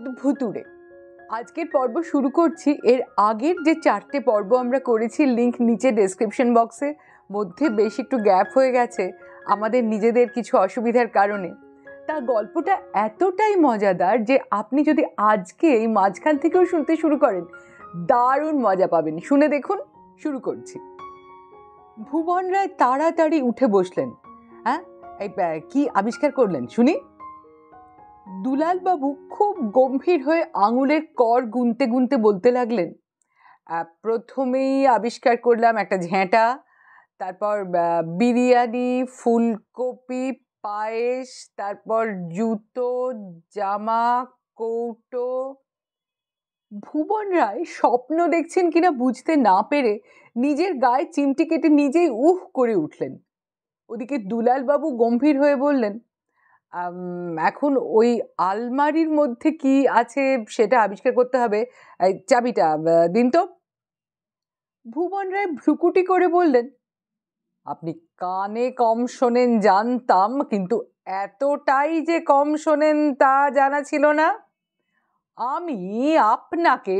পদ ভুতুরে আজকের পর্ব শুরু করছি এর আগের যে চারটে পর্ব আমরা করেছি লিংক নিচে ডেসক্রিপশন বক্সে মধ্যে বেশ একটু গ্যাপ হয়ে গেছে আমাদের নিজেদের কিছু অসুবিধার কারণে তা গল্পটা এতটাই মজাদার যে আপনি যদি আজকে এই মাঝখান থেকেও শুনতে শুরু করেন দারুণ মজা পাবেন শুনে দেখুন শুরু করছি ভুবন রায় তাড়াতাড়ি উঠে বসলেন হ্যাঁ এই কি আবিষ্কার করলেন শুনি দুলালবাবু খুব গম্ভীর হয়ে আঙুলের কর গুনতে গুনতে বলতে লাগলেন প্রথমেই আবিষ্কার করলাম একটা ঝ্যাঁটা তারপর বিরিয়ানি ফুলকপি পায়েস তারপর জুতো জামা কৌটো ভুবন রায় স্বপ্ন দেখছেন কিনা বুঝতে না পেরে নিজের গায়ে চিমটি কেটে নিজেই উহ করে উঠলেন ওদিকে দুলালবাবু গম্ভীর হয়ে বললেন এখন ওই আলমারির মধ্যে কি আছে সেটা আবিষ্কার করতে হবে চাবিটা দিন তো ভুবন রায় ভ্রুকুটি করে বললেন আপনি কানে কম শোনেন জানতাম কিন্তু এতটাই যে কম শোনেন তা জানা ছিল না আমি আপনাকে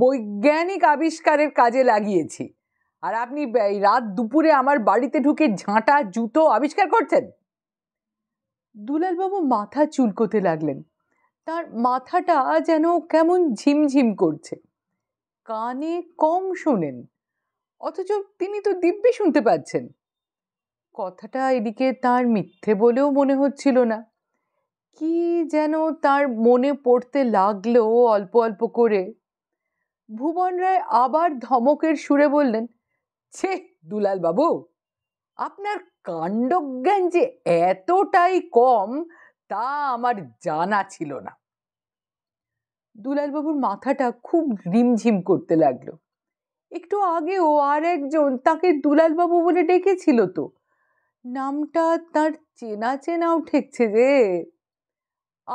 বৈজ্ঞানিক আবিষ্কারের কাজে লাগিয়েছি আর আপনি রাত দুপুরে আমার বাড়িতে ঢুকে ঝাঁটা জুতো আবিষ্কার করছেন দুলালবাবু মাথা চুলকোতে লাগলেন তার মাথাটা যেন কেমন ঝিমঝিম করছে কানে কম শোনেন অথচ তিনি তো দিব্যি শুনতে পাচ্ছেন কথাটা এদিকে তার মিথ্যে বলেও মনে হচ্ছিল না কি যেন তার মনে পড়তে লাগলো অল্প অল্প করে ভুবন রায় আবার ধমকের সুরে বললেন ছে দুলালবাবু আপনার কাণ্ডজ্ঞান যে এতটাই কম তা আমার জানা ছিল না দুলালবাবুর মাথাটা খুব রিমঝিম করতে লাগলো একটু আগেও আর একজন তাকে দুলালবাবু বলে ডেকেছিল তো নামটা তার চেনা চেনাও ঠেকছে যে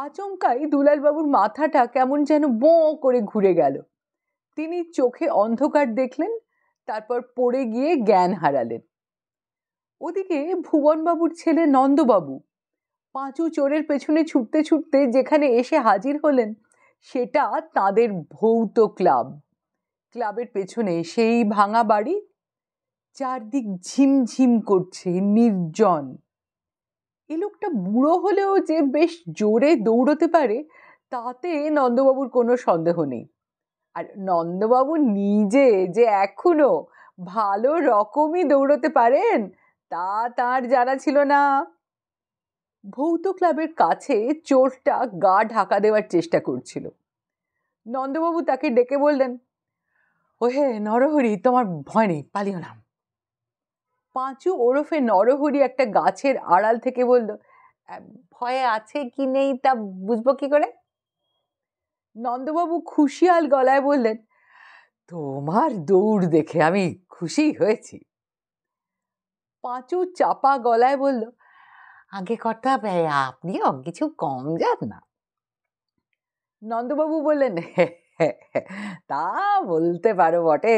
আচমকাই দুলালবাবুর মাথাটা কেমন যেন বোঁ করে ঘুরে গেল তিনি চোখে অন্ধকার দেখলেন তারপর পড়ে গিয়ে জ্ঞান হারালেন ওদিকে ভুবনবাবুর ছেলে নন্দবাবু পাঁচু চোরের পেছনে ছুটতে ছুটতে যেখানে এসে হাজির হলেন সেটা তাদের ভৌত ক্লাব ক্লাবের পেছনে সেই ভাঙা বাড়ি চারদিক ঝিমঝিম করছে নির্জন এ লোকটা বুড়ো হলেও যে বেশ জোরে দৌড়তে পারে তাতে নন্দবাবুর কোনো সন্দেহ নেই আর নন্দবাবু নিজে যে এখনও ভালো রকমই দৌড়তে পারেন তা তার জানা ছিল না ভৌত ক্লাবের কাছে চোরটা গা ঢাকা দেওয়ার চেষ্টা করছিল নন্দবাবু তাকে ডেকে বললেন ওহে নরহরি তোমার ভয় নেই পালিও না পাঁচু ওরফে নরহরি একটা গাছের আড়াল থেকে বলল ভয়ে আছে কি নেই তা বুঝবো কি করে নন্দবাবু খুশিয়াল গলায় বললেন তোমার দৌড় দেখে আমি খুশি হয়েছি পাঁচু চাপা গলায় বলল আগে কর্তা আপনিও কিছু কম যান না নন্দবাবু বললেন হ্যাঁ, হ্যাঁ, হ্যাঁ, তা বলতে পারো বটে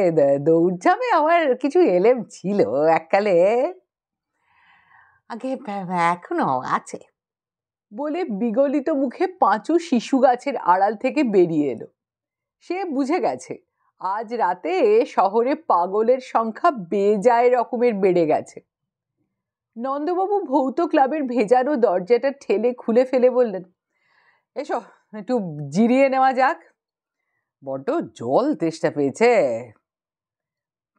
দৌড়ঝামে আমার কিছু এলেম ছিল এককালে আগে এখনো আছে বলে বিগলিত মুখে পাঁচু শিশু গাছের আড়াল থেকে বেরিয়ে এলো সে বুঝে গেছে আজ রাতে শহরে পাগলের সংখ্যা বেজায় রকমের বেড়ে গেছে নন্দবাবু ভৌত ক্লাবের ভেজানো দরজাটা ঠেলে খুলে ফেলে বললেন এসো একটু জিরিয়ে নেওয়া যাক বড্ড জল তেষ্টা পেয়েছে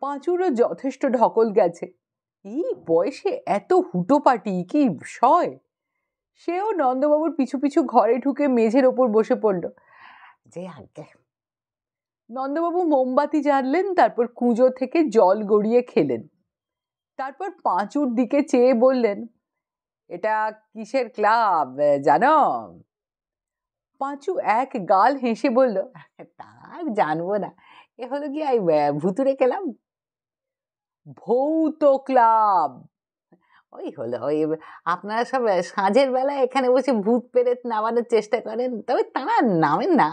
পাঁচুরও যথেষ্ট ঢকল গেছে এই বয়সে এত হুটোপাটি কি সয় সেও নন্দবাবুর পিছু পিছু ঘরে ঢুকে মেঝের ওপর বসে পড়ল যে আগে নন্দবাবু মোমবাতি জ্বাললেন তারপর কুঁজো থেকে জল গড়িয়ে খেলেন তারপর পাঁচুর দিকে চেয়ে বললেন এটা কিসের ক্লাব জানো পাঁচু এক গাল হেসে বলল তার জানবো না এ হলো কি আই ভুতুরে খেলাম ভৌত ক্লাব ওই হলো ওই আপনারা সব সাঁঝের বেলা এখানে বসে ভূত পেরেত নামানোর চেষ্টা করেন তবে তারা নামেন না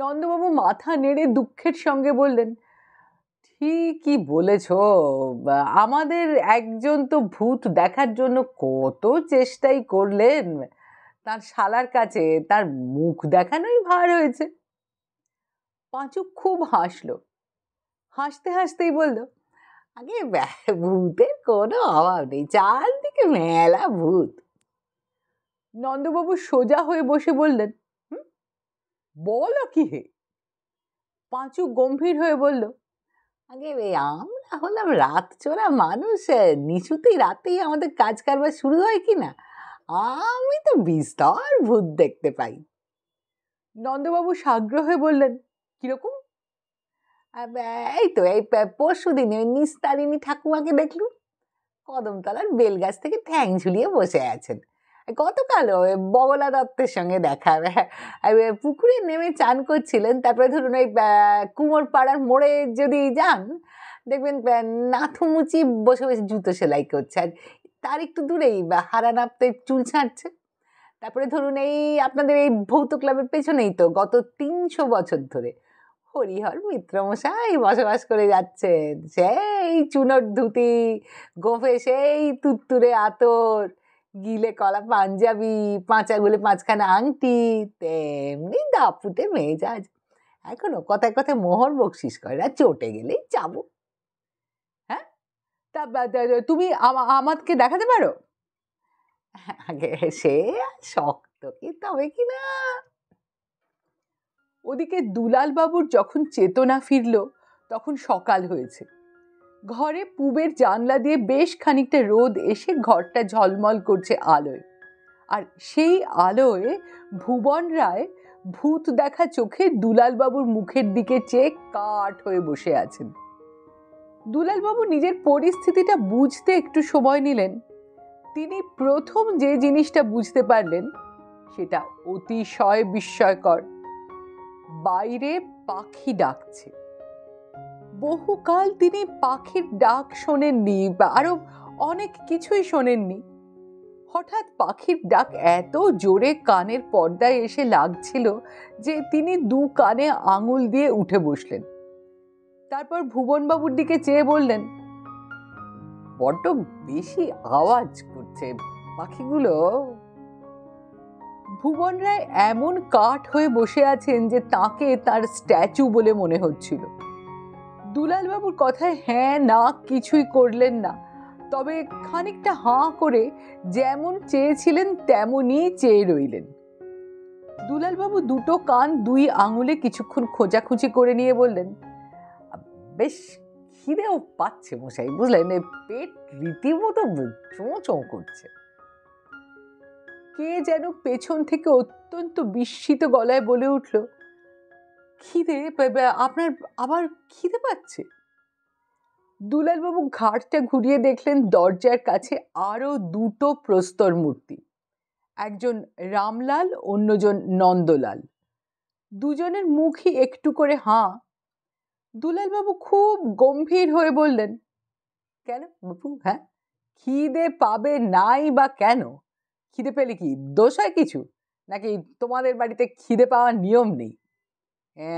নন্দবাবু মাথা নেড়ে দুঃখের সঙ্গে বললেন ঠিকই বলেছ আমাদের একজন তো ভূত দেখার জন্য কত চেষ্টাই করলেন তার শালার কাছে তার মুখ দেখানোই ভার হয়েছে পাঁচু খুব হাসলো হাসতে হাসতেই বলল আগে ভূতের কোনো অভাব নেই চারদিকে মেলা ভূত নন্দবাবু সোজা হয়ে বসে বললেন বলো কি হে পাঁচু গম্ভীর হয়ে বলল আগে আমরা হলাম রাত চোরা মানুষ নিচুতেই রাতেই আমাদের কাজ কারবার শুরু হয় কি না আমি তো বিস্তর ভূত দেখতে পাই নন্দবাবু সাগ্রহে বললেন কীরকম এই তো এই পরশু দিনে ওই নিস্তারিণী ঠাকুমাকে দেখলুম কদমতলার বেলগাছ থেকে ঠ্যাং ঝুলিয়ে বসে আছেন গতকালও বগলা দত্তের সঙ্গে দেখা পুকুরে নেমে চান করছিলেন তারপরে ধরুন ওই কুমোর পাড়ার মোড়ে যদি যান দেখবেন নাথুমুচি বসে বসে জুতো সেলাই করছে আর তার একটু দূরেই বা হারা নাপতে চুল ছাড়ছে তারপরে ধরুন এই আপনাদের এই ভৌত ক্লাবের পেছনেই তো গত তিনশো বছর ধরে হরিহর মিত্রমশাই বসবাস করে যাচ্ছেন সেই চুনোর ধুতি গোফে সেই তুত্তুরে আতর গিলে কলা পাঞ্জাবি পাঁচা গুলে পাঁচখানা আংটি তেমনি দাপুটে মেজাজ এখনো কথায় কথায় মোহর বকশিস করে আর চটে গেলেই যাব হ্যাঁ তা তুমি আমাকে দেখাতে পারো আগে সে শক্ত কি তবে কি না ওদিকে দুলাল বাবুর যখন চেতনা ফিরল তখন সকাল হয়েছে ঘরে পুবের জানলা দিয়ে বেশ খানিকটা রোদ এসে ঘরটা ঝলমল করছে আলোয় আর সেই আলোয় ভুবন রায় ভূত দেখা চোখে দুলালবাবুর মুখের দিকে চেয়ে কাঠ হয়ে বসে আছেন দুলালবাবু নিজের পরিস্থিতিটা বুঝতে একটু সময় নিলেন তিনি প্রথম যে জিনিসটা বুঝতে পারলেন সেটা অতিশয় বিস্ময়কর বাইরে পাখি ডাকছে বহুকাল তিনি পাখির ডাক শোনেননি বা আরও অনেক কিছুই শোনেননি হঠাৎ পাখির ডাক এত জোরে কানের পর্দায় এসে লাগছিল যে তিনি দু কানে আঙুল দিয়ে উঠে বসলেন তারপর ভুবনবাবুর দিকে চেয়ে বললেন বড্ড বেশি আওয়াজ করছে পাখিগুলো ভুবন রায় এমন কাঠ হয়ে বসে আছেন যে তাকে তার স্ট্যাচু বলে মনে হচ্ছিল দুলালবাবুর কথায় হ্যাঁ না কিছুই করলেন না তবে খানিকটা হাঁ করে যেমন চেয়েছিলেন তেমনই চেয়ে রইলেন দুলালবাবু দুটো কান দুই আঙুলে কিছুক্ষণ খোঁজাখুঁজি করে নিয়ে বললেন বেশ খিদেও পাচ্ছে মশাই বুঝলেন পেট রীতিমতো চোঁচো করছে কে যেন পেছন থেকে অত্যন্ত বিস্মিত গলায় বলে উঠল খিদে আপনার আবার খিদে পাচ্ছে দুলালবাবু ঘাটটা ঘুরিয়ে দেখলেন দরজার কাছে আরও দুটো প্রস্তর মূর্তি একজন রামলাল অন্যজন নন্দলাল দুজনের মুখই একটু করে হাঁ দুলালবাবু খুব গম্ভীর হয়ে বললেন কেন বাবু হ্যাঁ খিদে পাবে নাই বা কেন খিদে পেলে কি দোষ হয় কিছু নাকি তোমাদের বাড়িতে খিদে পাওয়ার নিয়ম নেই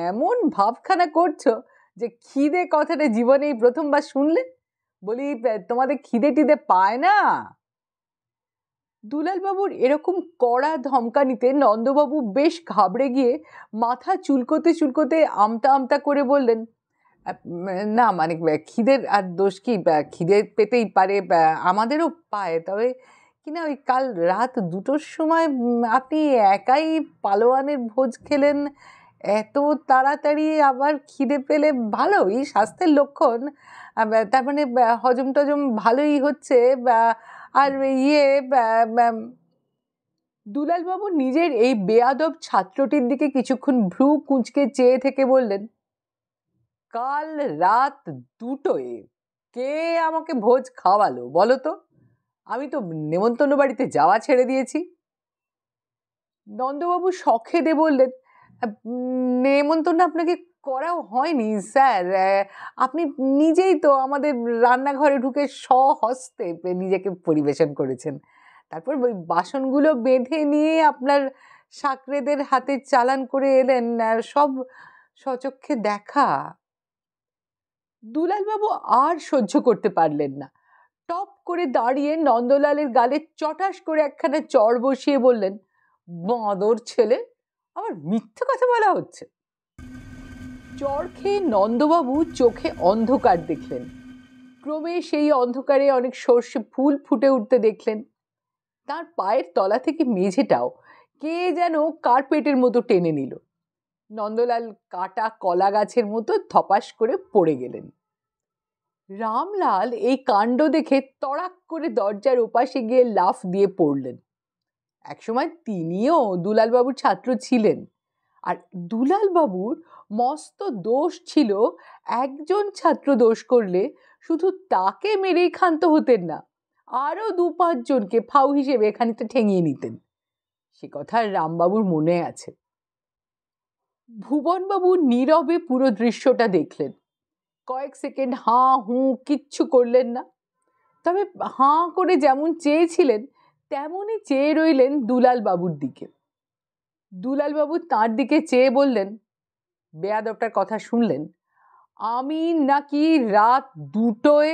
এমন ভাবখানা করছো যে খিদে কথাটা জীবনে এই প্রথমবার শুনলে বলি তোমাদের খিদে টিদে পায় না দুলালবাবুর এরকম কড়া ধমকানিতে নন্দবাবু বেশ ঘাবড়ে গিয়ে মাথা চুলকোতে চুলকোতে আমতা আমতা করে বললেন না মানে খিদের আর দোষ কি খিদে পেতেই পারে আমাদেরও পায় তবে কিনা ওই কাল রাত দুটোর সময় আপনি একাই পালোয়ানের ভোজ খেলেন এত তাড়াতাড়ি আবার খিদে পেলে ভালোই স্বাস্থ্যের লক্ষণ তার মানে হজম টজম ভালোই হচ্ছে আর ইয়ে দুলালবাবু নিজের এই বেয়াদব ছাত্রটির দিকে কিছুক্ষণ ভ্রু কুঁচকে চেয়ে থেকে বললেন কাল রাত দুটোয় কে আমাকে ভোজ খাওয়ালো বলো তো আমি তো নেমন্তন্ন বাড়িতে যাওয়া ছেড়ে দিয়েছি নন্দবাবু শখেদে বললেন নেমন্তন্ন আপনাকে করাও হয়নি স্যার আপনি নিজেই তো আমাদের রান্নাঘরে ঢুকে স্বহস্তে নিজেকে পরিবেশন করেছেন তারপর ওই বাসনগুলো বেঁধে নিয়ে আপনার সাকরেদের হাতে চালান করে এলেন সব সচক্ষে দেখা দুলালবাবু আর সহ্য করতে পারলেন না টপ করে দাঁড়িয়ে নন্দলালের গালে চটাস করে একখানা চর বসিয়ে বললেন বাঁদর ছেলে আমার মিথ্যে কথা বলা হচ্ছে চর খেয়ে নন্দবাবু চোখে অন্ধকার দেখলেন ক্রমে সেই অন্ধকারে অনেক সর্ষে ফুল ফুটে উঠতে দেখলেন তার পায়ের তলা থেকে মেঝেটাও কে যেন কার্পেটের মতো টেনে নিল নন্দলাল কাটা কলা গাছের মতো ধপাস করে পড়ে গেলেন রামলাল এই কাণ্ড দেখে তড়াক করে দরজার ওপাশে গিয়ে লাফ দিয়ে পড়লেন একসময় তিনিও দুলালবাবুর ছাত্র ছিলেন আর দুলালবাবুর মস্ত দোষ ছিল একজন ছাত্র দোষ করলে শুধু তাকে মেরেই ক্ষান্ত হতেন না আরও দু পাঁচজনকে ফাউ হিসেবে এখানেতে ঠেঙিয়ে নিতেন সে কথা রামবাবুর মনে আছে ভুবনবাবু নীরবে পুরো দৃশ্যটা দেখলেন কয়েক সেকেন্ড হাঁ হুঁ কিচ্ছু করলেন না তবে হাঁ করে যেমন চেয়েছিলেন তেমনই চেয়ে রইলেন দুলাল বাবুর দিকে দুলাল বাবু তাঁর দিকে চেয়ে বললেন বেয়াদবটার কথা শুনলেন আমি নাকি রাত দুটোয়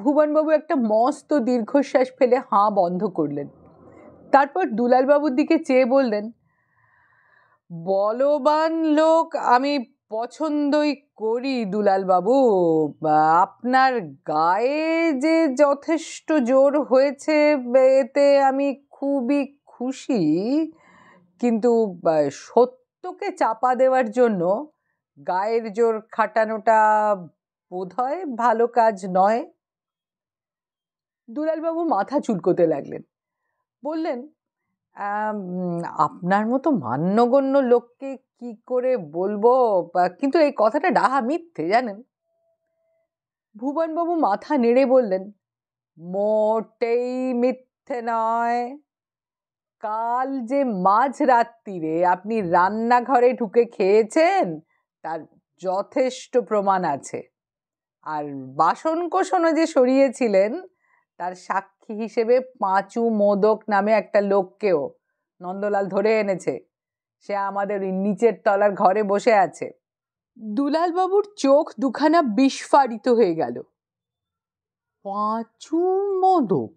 ভুবনবাবু একটা মস্ত দীর্ঘশ্বাস ফেলে হাঁ বন্ধ করলেন তারপর দুলালবাবুর দিকে চেয়ে বললেন বলবান লোক আমি পছন্দই করি দুলালবাবু আপনার গায়ে যে যথেষ্ট জোর হয়েছে এতে আমি খুবই খুশি কিন্তু সত্যকে চাপা দেওয়ার জন্য গায়ের জোর খাটানোটা হয় ভালো কাজ নয় দুলালবাবু মাথা চুলকোতে লাগলেন বললেন আপনার মতো মান্যগণ্য লোককে কি করে বলবো কিন্তু এই কথাটা ডাহা মিথ্যে জানেন ভুবনবাবু মাথা নেড়ে বললেন মোটেই মিথ্যে নয় কাল যে মাঝ রাত্রিরে আপনি রান্নাঘরে ঢুকে খেয়েছেন তার যথেষ্ট প্রমাণ আছে আর বাসন কোষণও যে সরিয়েছিলেন তার সাক্ষী হিসেবে পাঁচু মোদক নামে একটা লোককেও নন্দলাল ধরে এনেছে সে আমাদের ওই নিচের তলার ঘরে বসে আছে দুলালবাবুর চোখ দুখানা বিস্ফারিত হয়ে গেল পাঁচু মদক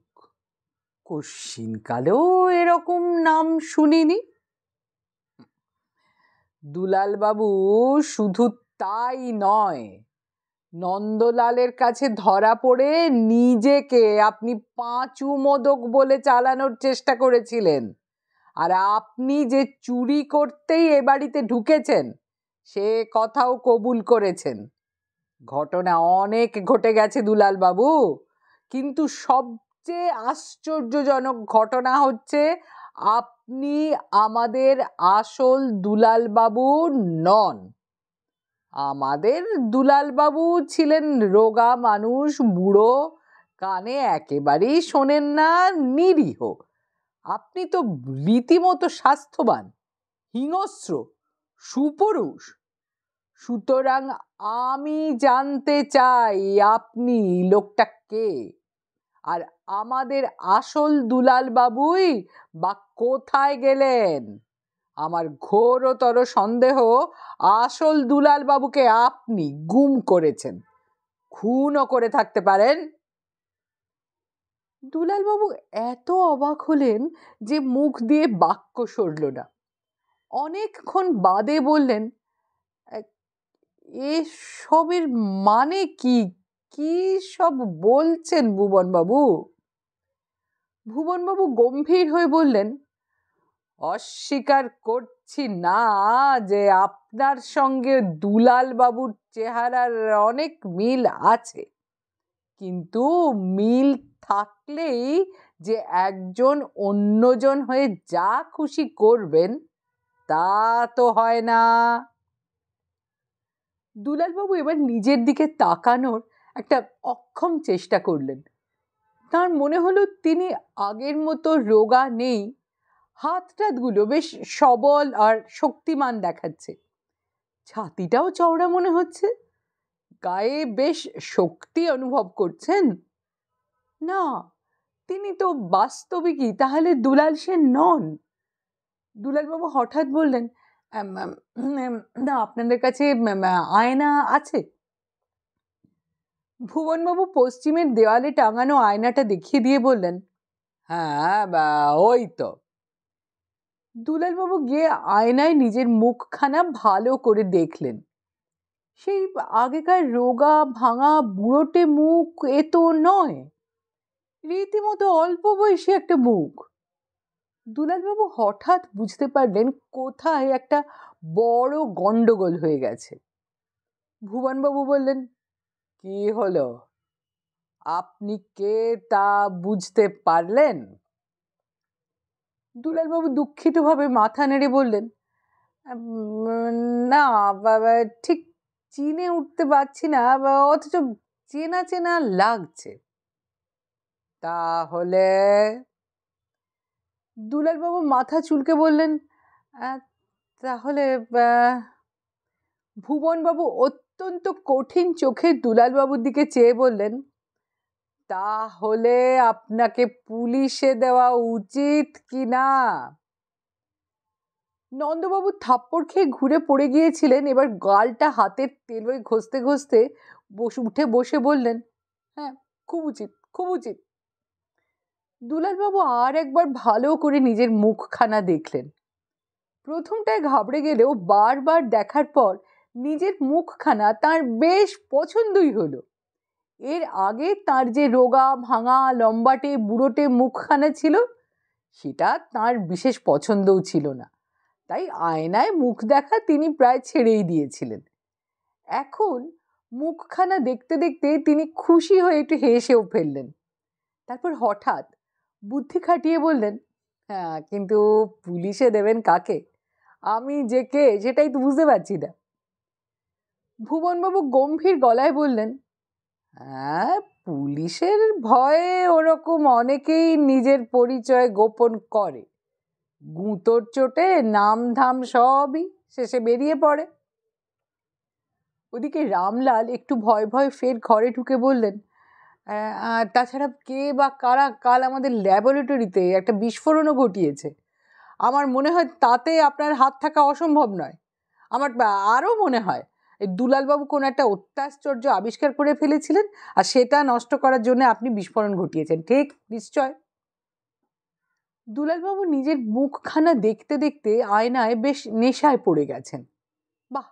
কশ্চিনকালেও এরকম নাম শুনিনি দুলালবাবু শুধু তাই নয় নন্দলালের কাছে ধরা পড়ে নিজেকে আপনি পাঁচু মোদক বলে চালানোর চেষ্টা করেছিলেন আর আপনি যে চুরি করতেই এ বাড়িতে ঢুকেছেন সে কথাও কবুল করেছেন ঘটনা অনেক ঘটে গেছে দুলাল বাবু কিন্তু সবচেয়ে আশ্চর্যজনক ঘটনা হচ্ছে আপনি আমাদের আসল দুলালবাবু নন আমাদের দুলালবাবু ছিলেন রোগা মানুষ বুড়ো কানে একেবারেই শোনেন না নিরীহ আপনি তো রীতিমতো স্বাস্থ্যবান হিংস্র সুপুরুষ সুতরাং আমি জানতে চাই আপনি লোকটা কে আর আমাদের আসল দুলাল বাবুই বা কোথায় গেলেন আমার ঘোরতর সন্দেহ আসল দুলাল বাবুকে আপনি গুম করেছেন খুনও করে থাকতে পারেন দুলালবাবু এত অবাক হলেন যে মুখ দিয়ে বাক্য সরল না অনেকক্ষণ বাদে বললেন এসবের মানে কি কি সব বলছেন ভুবনবাবু ভুবনবাবু গম্ভীর হয়ে বললেন অস্বীকার করছি না যে আপনার সঙ্গে দুলালবাবুর চেহারার অনেক মিল আছে কিন্তু মিল থাকলেই যে একজন অন্যজন হয়ে যা খুশি করবেন তা তো হয় না দুলালবাবু এবার নিজের দিকে তাকানোর একটা অক্ষম চেষ্টা করলেন তার মনে হলো তিনি আগের মতো রোগা নেই হাত টাতগুলো বেশ সবল আর শক্তিমান দেখাচ্ছে ছাতিটাও চওড়া মনে হচ্ছে গায়ে বেশ শক্তি অনুভব করছেন না তিনি তো বাস্তবিকই তাহলে দুলাল সেন নন দুলালবাবু হঠাৎ বললেন না আপনাদের কাছে আয়না আছে ভুবনবাবু পশ্চিমের দেওয়ালে টাঙানো আয়নাটা দেখিয়ে দিয়ে বললেন হ্যাঁ বা ওই তো দুলালবাবু গিয়ে আয়নায় নিজের মুখখানা ভালো করে দেখলেন সেই আগেকার রোগা ভাঙা বুড়োটে মুখ এ তো নয় রীতিমতো অল্প বয়সী একটা মুখ দুলালবাবু হঠাৎ বুঝতে পারলেন কোথায় একটা বড় গণ্ডগোল হয়ে গেছে ভুবনবাবু বললেন কি হলো আপনি কে তা বুঝতে পারলেন দুলালবাবু দুঃখিতভাবে মাথা নেড়ে বললেন না ঠিক চিনে উঠতে পারছি না অথচ চেনা চেনা লাগছে তাহলে দুলালবাবু মাথা চুলকে বললেন তাহলে ভুবনবাবু অত্যন্ত কঠিন চোখে দুলালবাবুর দিকে চেয়ে বললেন তাহলে আপনাকে পুলিশে দেওয়া উচিত কি না নন্দবাবু থাপ্পড় খেয়ে ঘুরে পড়ে গিয়েছিলেন এবার গালটা হাতের তেলোয় ঘষতে ঘষতে বসে উঠে বসে বললেন হ্যাঁ খুব উচিত খুব উচিত দুলালবাবু আর একবার ভালো করে নিজের মুখখানা দেখলেন প্রথমটায় ঘাবড়ে গেলেও বারবার দেখার পর নিজের মুখখানা তার বেশ পছন্দই হলো এর আগে তার যে রোগা ভাঙা লম্বাটে বুড়োটে মুখখানা ছিল সেটা তার বিশেষ পছন্দও ছিল না তাই আয়নায় মুখ দেখা তিনি প্রায় ছেড়েই দিয়েছিলেন এখন মুখখানা দেখতে দেখতে তিনি খুশি হয়ে একটু হেসেও ফেললেন তারপর হঠাৎ বুদ্ধি খাটিয়ে বললেন হ্যাঁ কিন্তু পুলিশে দেবেন কাকে আমি যে কে সেটাই তো বুঝতে পারছি না ভুবনবাবু গম্ভীর গলায় বললেন হ্যাঁ পুলিশের ভয়ে ওরকম অনেকেই নিজের পরিচয় গোপন করে গুঁতোর চোটে নাম ধাম সবই শেষে বেরিয়ে পড়ে ওদিকে রামলাল একটু ভয় ভয় ফের ঘরে ঢুকে বললেন তাছাড়া কে বা কারা কাল আমাদের ল্যাবরেটরিতে একটা বিস্ফোরণও ঘটিয়েছে আমার মনে হয় তাতে আপনার হাত থাকা অসম্ভব নয় আমার আরও মনে হয় এই দুলালবাবু কোনো একটা অত্যাশ্চর্য আবিষ্কার করে ফেলেছিলেন আর সেটা নষ্ট করার জন্য আপনি বিস্ফোরণ ঘটিয়েছেন ঠিক নিশ্চয় দুলালবাবু নিজের মুখখানা দেখতে দেখতে আয়নায় বেশ নেশায় পড়ে গেছেন বাহ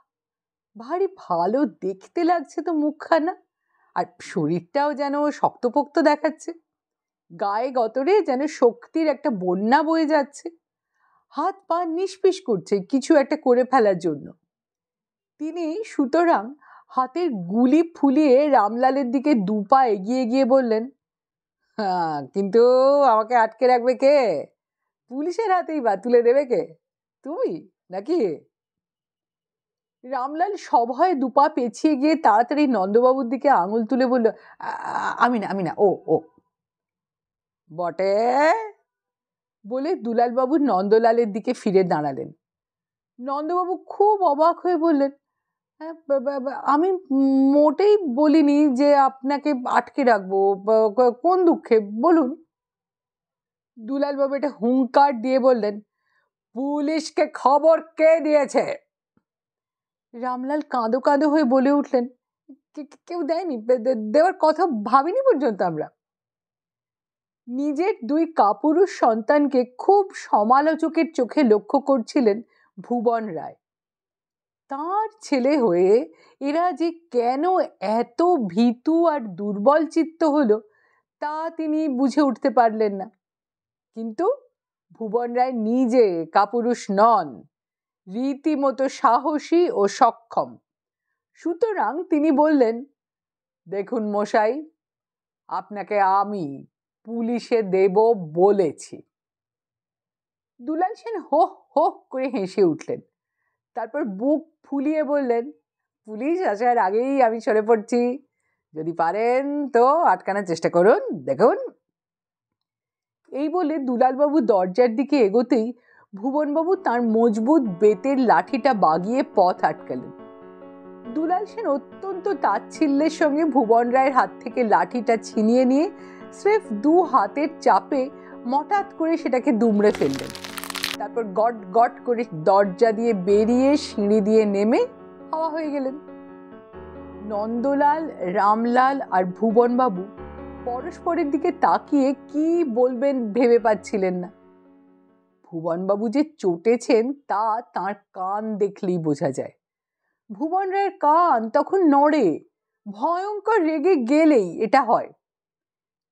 ভারী ভালো দেখতে লাগছে তো মুখখানা আর শরীরটাও যেন শক্তপোক্ত দেখাচ্ছে গায়ে গতরে যেন শক্তির একটা বন্যা বয়ে যাচ্ছে হাত পা নিষ্পিস করছে কিছু একটা করে ফেলার জন্য তিনি সুতরাং হাতের গুলি ফুলিয়ে রামলালের দিকে দুপা এগিয়ে গিয়ে বললেন হ্যাঁ কিন্তু আমাকে আটকে রাখবে কে পুলিশের হাতেই বা তুলে দেবে কে তুমি নাকি রামলাল সভায় দুপা পেছিয়ে গিয়ে তাড়াতাড়ি নন্দবাবুর দিকে আঙুল তুলে বলল আমি না আমি না ও ও বটে বলে দুলালবাবু নন্দলালের দিকে ফিরে দাঁড়ালেন নন্দবাবু খুব অবাক হয়ে বললেন হ্যাঁ, আমি মোটেই বলিনি যে আপনাকে আটকে রাখবো। কোন দুঃখে বলুন? দুলাল বাবু এটা হুঙ্কার দিয়ে বললেন, "পুলিশকে খবর কে দিয়েছে?" রামলাল কাঁদো কাঁদো হয়ে বলে উঠলেন, "কে কেউ দেয়নি। দে দেওয়ার কথা ভাবিনি পর্যন্ত আমরা।" নিজের দুই কাপুরুষ সন্তানকে খুব সমালোচকের চোখে লক্ষ্য করছিলেন ভুবন রায়। তাঁর ছেলে হয়ে এরা যে কেন এত ভীতু আর দুর্বল চিত্ত হলো তা তিনি বুঝে উঠতে পারলেন না কিন্তু ভুবন রায় নিজে কাপুরুষ নন রীতিমতো সাহসী ও সক্ষম সুতরাং তিনি বললেন দেখুন মশাই আপনাকে আমি পুলিশে দেব বলেছি দুলাল সেন হো হো করে হেসে উঠলেন তারপর বুক ফুলিয়ে বললেন পুলিশ আসার আগেই আমি সরে পড়ছি যদি পারেন তো আটকানোর চেষ্টা করুন দেখুন এই বলে দুলালবাবু দরজার দিকে এগোতেই ভুবনবাবু তার মজবুত বেতের লাঠিটা বাগিয়ে পথ আটকালেন দুলাল সেন অত্যন্ত তাচ্ছিল্যের সঙ্গে ভুবন রায়ের হাত থেকে লাঠিটা ছিনিয়ে নিয়ে স্রেফ দু হাতের চাপে মঠাৎ করে সেটাকে দুমড়ে ফেললেন তারপর গট গট করে দরজা দিয়ে বেরিয়ে সিঁড়ি দিয়ে নেমে হাওয়া হয়ে গেলেন নন্দলাল রামলাল আর ভুবনবাবু পরস্পরের দিকে তাকিয়ে কি বলবেন ভেবে পাচ্ছিলেন না ভুবনবাবু যে চটেছেন তা তার কান দেখলেই বোঝা যায় ভুবন রায়ের কান তখন নড়ে ভয়ঙ্কর রেগে গেলেই এটা হয়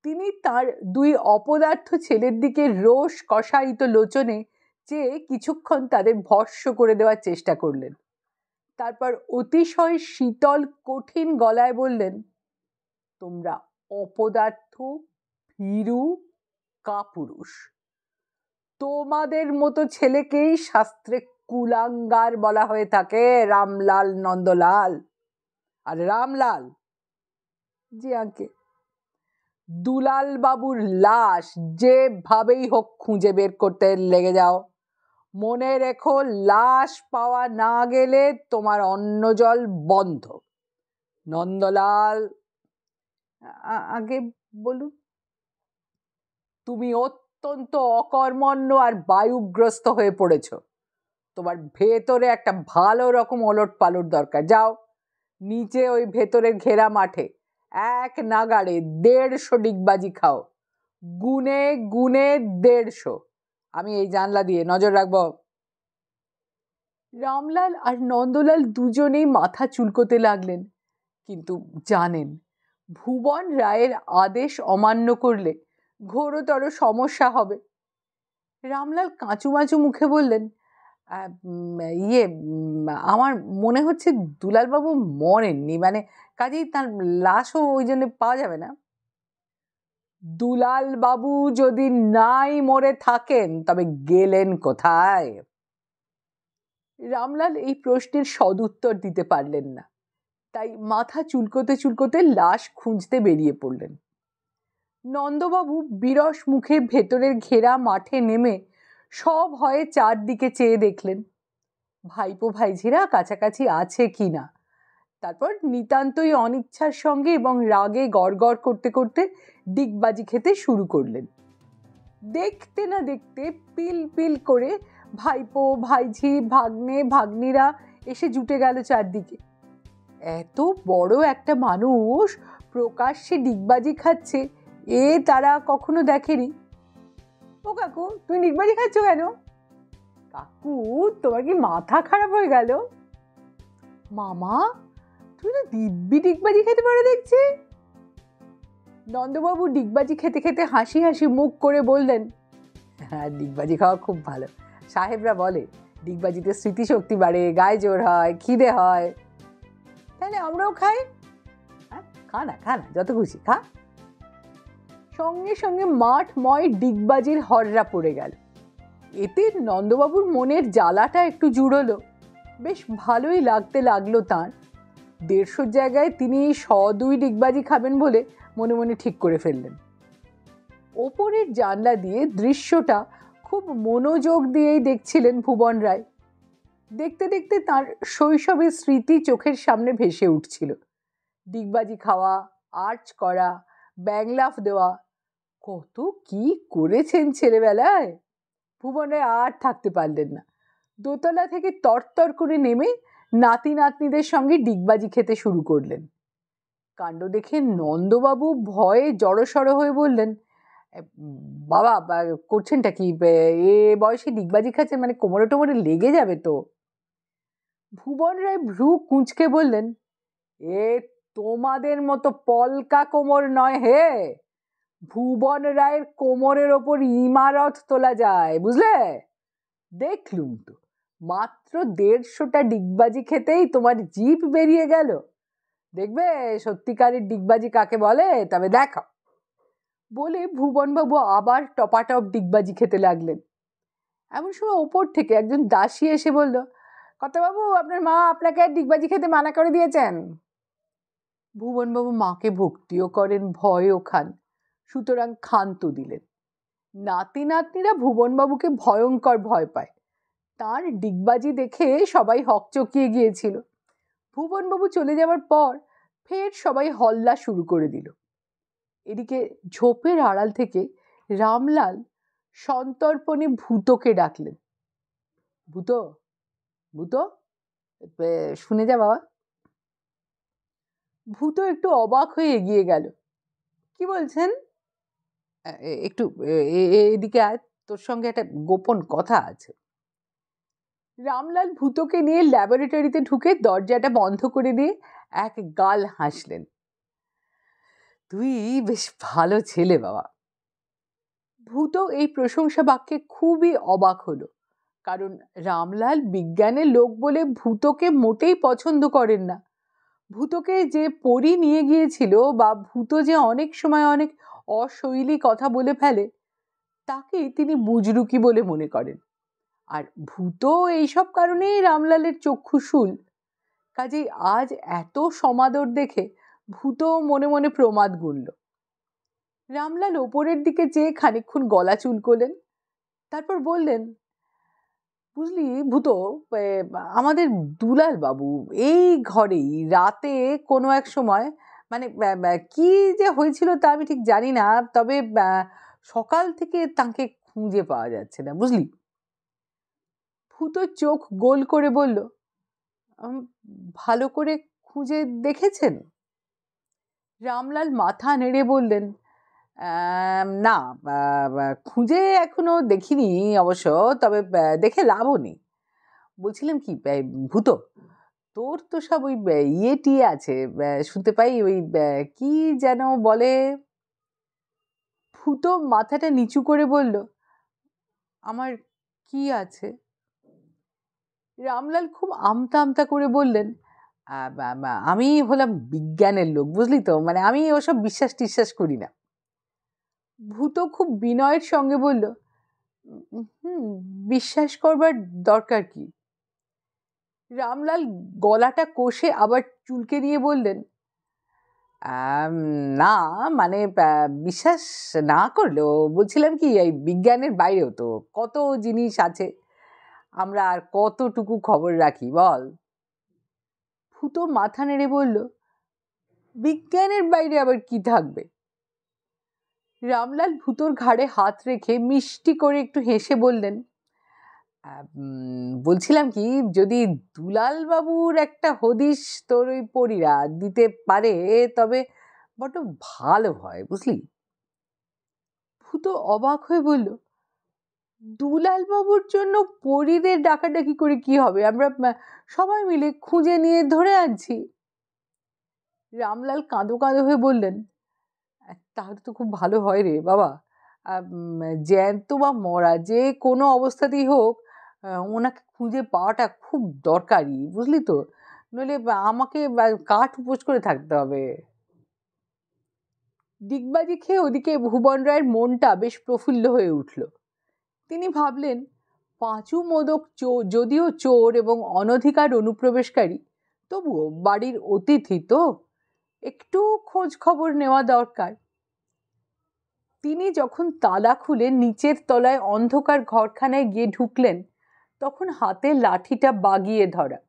তিনি তার দুই অপদার্থ ছেলের দিকে রোষ কষায়িত লোচনে যে কিছুক্ষণ তাদের ভস্য করে দেওয়ার চেষ্টা করলেন তারপর অতিশয় শীতল কঠিন গলায় বললেন তোমরা অপদার্থ ভীরু কাপুরুষ তোমাদের মতো ছেলেকেই শাস্ত্রে কুলাঙ্গার বলা হয়ে থাকে রামলাল নন্দলাল আর রামলাল জি আঁকে দুলাল বাবুর লাশ যেভাবেই হোক খুঁজে বের করতে লেগে যাও মনে রেখো লাশ পাওয়া না গেলে তোমার অন্ন জল বন্ধ নন্দলাল আগে বলুন তুমি অত্যন্ত অকর্মণ্য আর বায়ুগ্রস্ত হয়ে পড়েছ তোমার ভেতরে একটা ভালো রকম ওলট পালট দরকার যাও নিচে ওই ভেতরের ঘেরা মাঠে এক নাগাড়ে দেড়শো ডিগবাজি খাও গুনে গুনে দেড়শো আমি এই জানলা দিয়ে নজর রাখব রামলাল আর নন্দলাল দুজনেই মাথা চুলকোতে লাগলেন কিন্তু জানেন ভুবন রায়ের আদেশ অমান্য করলে ঘোরতর সমস্যা হবে রামলাল কাঁচু কাঁচুমাচু মুখে বললেন ইয়ে আমার মনে হচ্ছে দুলালবাবু মরেননি মানে কাজেই তার লাশও ওই জন্য পাওয়া যাবে না দুলাল বাবু যদি নাই মরে থাকেন তবে গেলেন কোথায় রামলাল এই প্রশ্নের সদুত্তর দিতে পারলেন না তাই মাথা চুলকোতে চুলকোতে লাশ খুঁজতে বেরিয়ে পড়লেন নন্দবাবু বিরস মুখে ভেতরের ঘেরা মাঠে নেমে সব হয়ে চারদিকে চেয়ে দেখলেন ভাইপো ভাইঝিরা কাছাকাছি আছে কি না তারপর নিতান্তই অনিচ্ছার সঙ্গে এবং রাগে গড় করতে করতে ডিগবাজি খেতে শুরু করলেন দেখতে না দেখতে পিল পিল করে ভাইপো ভাইঝি ভাগ্নে ভাগ্নিরা এসে জুটে গেল চারদিকে এত বড় একটা মানুষ প্রকাশ্যে ডিগবাজি খাচ্ছে এ তারা কখনো দেখেনি ও কাকু তুমি ডিগবাজি খাচ্ছ কেন কাকু তোমার কি মাথা খারাপ হয়ে গেল মামা তুমি তো দিব্যি ডিগবাজি খেতে পারো দেখছি নন্দবাবু ডিগবাজি খেতে খেতে হাসি হাসি মুখ করে বললেন হ্যাঁ ডিগবাজি খাওয়া খুব ভালো সাহেবরা বলে ডিগবাজিতে স্মৃতিশক্তি বাড়ে গায়ে জোর হয় খিদে হয় তাহলে আমরাও খাই হ্যাঁ, খা না খা না যত খুশি খা সঙ্গে সঙ্গে মাঠ ময় ডিগবাজির হররা পড়ে গেল এতে নন্দবাবুর মনের জ্বালাটা একটু জুড়লো বেশ ভালোই লাগতে লাগলো তাঁর দেড়শোর জায়গায় তিনি স দুই ডিগবাজি খাবেন বলে মনে মনে ঠিক করে ফেললেন ওপরের জানলা দিয়ে দৃশ্যটা খুব মনোযোগ দিয়েই দেখছিলেন ভুবন রায় দেখতে দেখতে তার শৈশবের স্মৃতি চোখের সামনে ভেসে উঠছিল ডিগবাজি খাওয়া আর্চ করা ব্যাংলাফ দেওয়া কত কি করেছেন ছেলেবেলায় ভুবনে আর থাকতে পারলেন না দোতলা থেকে তরতর করে নেমে নাতি নাতনিদের সঙ্গে ডিগবাজি খেতে শুরু করলেন কাণ্ড দেখে নন্দবাবু ভয়ে জড়সড় হয়ে বললেন বাবা করছেনটা কি এ বয়সে ডিগবাজি খাচ্ছেন মানে কোমরে টোমরে লেগে যাবে তো ভুবন রায় ভ্রু কুঁচকে বললেন এ তোমাদের মতো পলকা কোমর নয় হে ভুবন রায়ের কোমরের ওপর ইমারত তোলা যায় বুঝলে দেখলুম তো মাত্র মাত্র দেড়শোটা ডিগবাজি খেতেই তোমার জিপ বেরিয়ে গেল দেখবে সত্যিকারের ডিগবাজি কাকে বলে তবে দেখ বলে ভুবনবাবু আবার টপাটপ ডিগবাজি খেতে লাগলেন এমন সময় ওপর থেকে একজন দাসী এসে বলল কতবাবু আপনার মা আপনাকে ডিগবাজি খেতে মানা করে দিয়েছেন ভুবনবাবু মাকে ভক্তিও করেন ভয়ও খান সুতরাং খান্ত দিলেন নাতি নাতনিরা ভুবনবাবুকে ভয়ঙ্কর ভয় পায় তার ডিগবাজি দেখে সবাই হকচকিয়ে গিয়েছিল ভুবনবাবু চলে যাওয়ার পর ফের সবাই হল্লা শুরু করে দিল এদিকে ঝোপের আড়াল থেকে রামলাল সন্তর্পণে ভূতকে ডাকলেন ভূত ভূত শুনে যা বাবা ভূত একটু অবাক হয়ে এগিয়ে গেল কি বলছেন একটু এদিকে আয় তোর সঙ্গে একটা গোপন কথা আছে রামলাল ভূতকে নিয়ে ল্যাবরেটরিতে ঢুকে দরজাটা বন্ধ করে দিয়ে এক গাল হাসলেন তুই বেশ ভালো ছেলে বাবা ভূত এই প্রশংসা বাক্যে খুবই অবাক হলো কারণ রামলাল বিজ্ঞানের লোক বলে ভূতকে মোটেই পছন্দ করেন না ভূতকে যে পরি নিয়ে গিয়েছিল বা ভূত যে অনেক সময় অনেক অশৈলী কথা বলে ফেলে তাকে তিনি বুজরুকি বলে মনে করেন আর ভূত এইসব কারণেই রামলালের চক্ষুশূল কাজেই আজ এত সমাদর দেখে ভূত মনে মনে প্রমাদ গুনল রামলাল ওপরের দিকে চেয়ে খানিক্ষণ গলা করলেন তারপর বললেন বুঝলি ভূত আমাদের দুলাল বাবু এই ঘরেই রাতে কোনো এক সময় মানে কি যে হয়েছিল তা আমি ঠিক জানি না তবে সকাল থেকে তাকে খুঁজে পাওয়া যাচ্ছে না বুঝলি খুতো চোখ গোল করে বলল ভালো করে খুঁজে দেখেছেন রামলাল মাথা নেড়ে বললেন না খুঁজে এখনো দেখিনি অবশ্য তবে দেখে লাভও নেই বলছিলাম কি ভূত তোর তো সব ওই ইয়েটি আছে শুনতে পাই ওই কি যেন বলে ভূত মাথাটা নিচু করে বলল আমার কি আছে রামলাল খুব আমতা আমতা করে বললেন আমি হলাম বিজ্ঞানের লোক বুঝলি তো মানে আমি ওসব বিশ্বাস টিশ্বাস করি না ভূত খুব বিনয়ের সঙ্গে বলল হুম বিশ্বাস করবার দরকার কি রামলাল গলাটা কষে আবার চুলকে দিয়ে বললেন না মানে বিশ্বাস না করলেও বলছিলাম কি এই বিজ্ঞানের বাইরেও তো কত জিনিস আছে আমরা আর কতটুকু খবর রাখি বল ফুটো মাথা নেড়ে বলল বিজ্ঞানের বাইরে আবার কি থাকবে রামলাল ভূতর ঘাড়ে হাত রেখে মিষ্টি করে একটু হেসে বললেন বলছিলাম কি যদি দুলালবাবুর একটা হদিশ তোর ওই পরিরা দিতে পারে তবে বড্ড ভালো হয় বুঝলি ভূত অবাক হয়ে বলল দুলালবাবুর জন্য পরীদের ডাকাডাকি করে কি হবে আমরা সবাই মিলে খুঁজে নিয়ে ধরে আনছি রামলাল কাঁদো কাঁদো হয়ে বললেন তাহলে তো খুব ভালো হয় রে বাবা জ্যান্ত বা মরা যে কোনো অবস্থাতেই হোক ওনাকে খুঁজে পাওয়াটা খুব দরকারি বুঝলি তো নইলে আমাকে কাঠ উপোস করে থাকতে হবে ডিগবাজি খেয়ে ওদিকে ভুবন রায়ের মনটা বেশ প্রফুল্ল হয়ে উঠল তিনি ভাবলেন পাঁচু মোদক চো যদিও চোর এবং অনধিকার অনুপ্রবেশকারী তবুও বাড়ির অতিথি তো একটু খোঁজ খবর নেওয়া দরকার তিনি যখন তালা খুলে নিচের তলায় অন্ধকার ঘরখানায় গিয়ে ঢুকলেন তখন হাতে লাঠিটা বাগিয়ে ধরা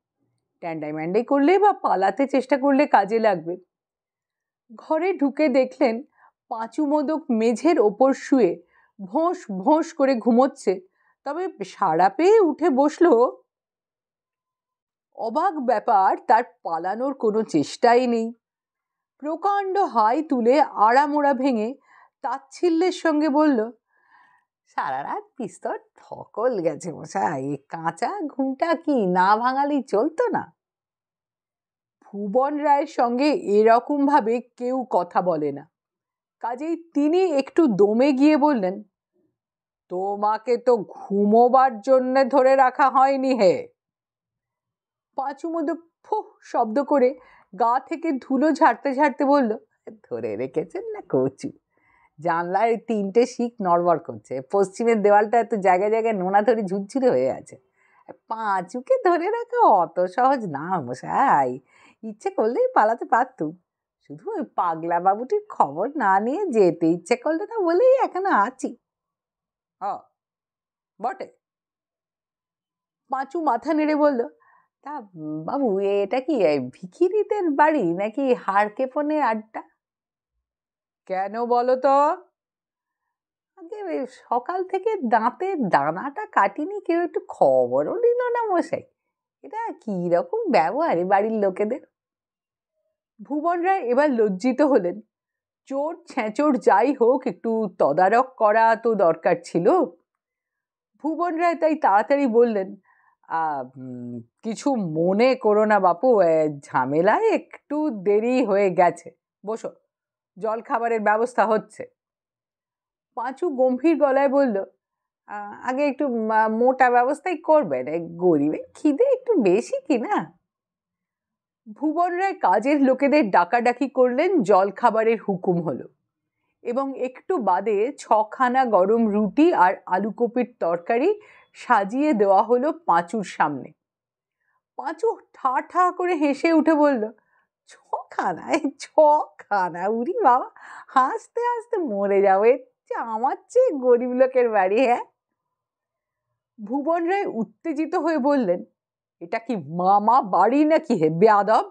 ট্যান্ডাই ম্যান্ডাই করলে বা পালাতে চেষ্টা করলে কাজে লাগবে ঘরে ঢুকে দেখলেন পাঁচু মোদক মেঝের ওপর শুয়ে ভোঁস ভোঁস করে ঘুমোচ্ছে তবে সাড়া পেয়ে উঠে বসল অবাক ব্যাপার তার পালানোর কোনো চেষ্টাই নেই প্রকাণ্ড হাই তুলে আড়ামোড়া ভেঙে তাচ্ছিল্যের সঙ্গে বলল সারা রাত পিস্তর ঠকল গেছে মশাই কাঁচা ঘুমটা কি না ভাঙালেই চলতো না ভুবন রায়ের সঙ্গে এরকমভাবে কেউ কথা বলে না কাজেই তিনি একটু দমে গিয়ে বললেন তোমাকে তো ঘুমোবার জন্যে ধরে রাখা হয়নি হে পাঁচু মধু ফুহ শব্দ করে গা থেকে ধুলো ঝাড়তে ঝাড়তে বলল ধরে রেখেছেন না কচু জানলার তিনটে শিখ নড়বড় করছে পশ্চিমের দেওয়ালটা এত জায়গায় জায়গায় নোনা ধরে ঝুরঝুরে হয়ে আছে পাঁচুকে ধরে রাখা অত সহজ না মশাই ইচ্ছে করলেই পালাতে পারতুম শুধু ওই পাগলা বাবুটির খবর না নিয়ে যেতে ইচ্ছে করলে না বলেই এখনো আছি হ হ্যাঁ, বটে পাঁচু মাথা নেড়ে বলল তা বাবু এটা কি ভিখিরিদের বাড়ি নাকি হাড় আড্ডা কেন বলো তো আগে সকাল থেকে দাঁতে দানাটা কাটিনি কেউ একটু খবরও নিল না মশাই এটা কী রকম ব্যবহারে বাড়ির লোকেদের ভুবন রায় এবার লজ্জিত হলেন চোর ছেঁচোর যাই হোক একটু তদারক করা তো দরকার ছিল ভুবন রায় তাই তাড়াতাড়ি বললেন কিছু মনে করো না বাপু ঝামেলায় একটু দেরি হয়ে গেছে বসো জল খাবারের ব্যবস্থা হচ্ছে পাঁচু গম্ভীর গলায় বলল আগে একটু মোটা ব্যবস্থাই করবেন গরিবের খিদে একটু বেশি কি না ভুবন রায় কাজের লোকেদের ডাকাডাকি করলেন জলখাবারের হুকুম হলো এবং একটু বাদে ছখানা গরম রুটি আর আলুকপির তরকারি সাজিয়ে দেওয়া হলো পাঁচুর সামনে পাঁচু ঠা ঠা করে হেসে উঠে বলল ছখানা এই ছখানা উড়ি বাবা হাসতে হাসতে মরে যে আমার চেয়ে গরিব লোকের বাড়ি হ্যাঁ ভুবন রায় উত্তেজিত হয়ে বললেন এটা কি মামা বাড়ি নাকি হে বেয়াদব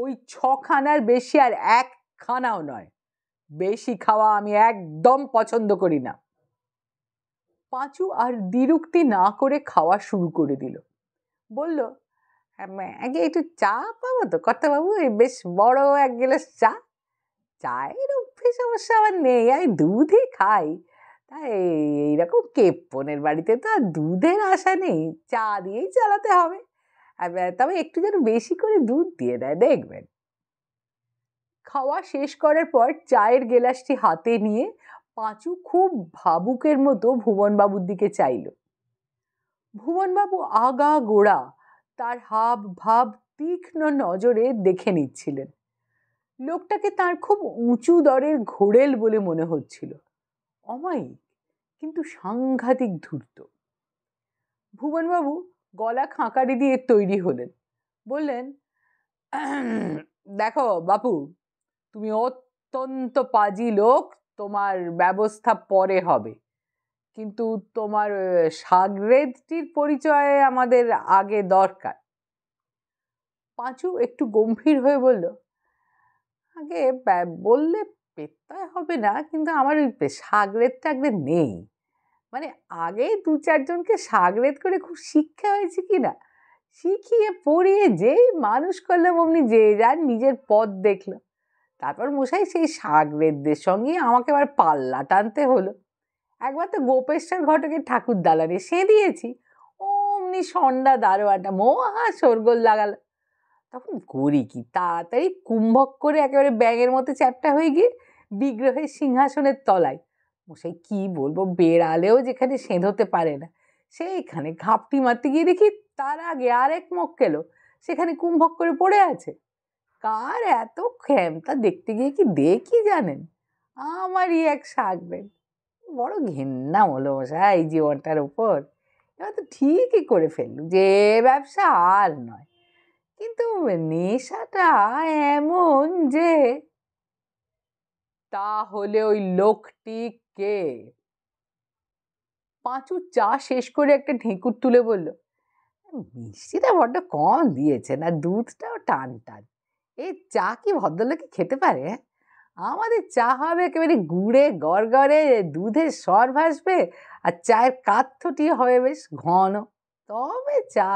ওই ছখানার বেশি আর একখানাও নয় বেশি খাওয়া আমি একদম পছন্দ করি না পাঁচু আর দিরুক্তি না করে খাওয়া শুরু করে দিল বলল আগে হ্যাঁ, একটু চা পাবো তো কর্তাবাবু এই বেশ বড় এক গ্লাস চা চায়ের অভ্যেস অবশ্য আমার নেই আমি দুধই খাই তাই এইরকম কেপ্পনের বাড়িতে তো আর দুধের আশা নেই চা দিয়েই চালাতে হবে তবে একটু যেন বেশি করে দুধ দিয়ে দেয় দেখবেন খাওয়া শেষ করার পর চায়ের গেলাসটি হাতে নিয়ে পাঁচু খুব ভাবুকের মতো ভুবনবাবুর দিকে চাইল ভুবনবাবু আগা গোড়া তার হাব ভাব তীক্ষ্ণ নজরে দেখে নিচ্ছিলেন লোকটাকে তার খুব উঁচু দরের ঘোড়েল বলে মনে হচ্ছিল অমায়িক কিন্তু সাংঘাতিক ধূর্ত ভুবনবাবু গলা খাঁকারি দিয়ে তৈরি হলেন বললেন দেখো বাপু তুমি অত্যন্ত পাজি লোক তোমার ব্যবস্থা পরে হবে কিন্তু তোমার সাগরেদটির পরিচয়ে আমাদের আগে দরকার পাঁচু একটু গম্ভীর হয়ে বলল আগে বললে পেত্তায় হবে না কিন্তু আমার ওই সাগরেদ একদম নেই মানে আগে দু চারজনকে সাগরেদ করে খুব শিক্ষা হয়েছে কি না শিখিয়ে পড়িয়ে যেই মানুষ করলাম অমনি যে যার নিজের পথ দেখলো তারপর মশাই সেই সাগরেদদের সঙ্গে আমাকে আবার পাল্লা টানতে হলো একবার তো গোপেশ্বর ঘটকের ঠাকুর দালানে সে দিয়েছি অমনি সন্ডা দারোয়াটা মহা সরগোল লাগালো তখন করি কি তাড়াতাড়ি কুম্ভক করে একেবারে ব্যাঙের মতো চ্যাপটা হয়ে গিয়ে বিগ্রহের সিংহাসনের তলায় মশাই কি বলবো বেড়ালেও যেখানে সেঁধোতে পারে না সেইখানে ঘাপটি মারতে গিয়ে দেখি তার আগে আর এক কেলো সেখানে কুম্ভক করে পড়ে আছে কার এত তা দেখতে গিয়ে কি দেখি জানেন আমারই এক সাকবেন বড় ঘেন্না হলো মশাই জীবনটার ওপর এবার তো ঠিকই করে ফেললু যে ব্যবসা আর নয় কিন্তু নেশাটা এমন যে তাহলে ওই লোকটি কে পাঁচু চা শেষ করে একটা ঢেঁকুর তুলে বলল মিষ্টিটা বড্ড কম দিয়েছে না দুধটাও টান টান এই চা কি ভদ্রলোকে খেতে পারে আমাদের চা হবে একেবারে গুড়ে গড়গড়ে দুধের সর ভাসবে আর চায়ের কাত্থটি হবে বেশ ঘন তবে চা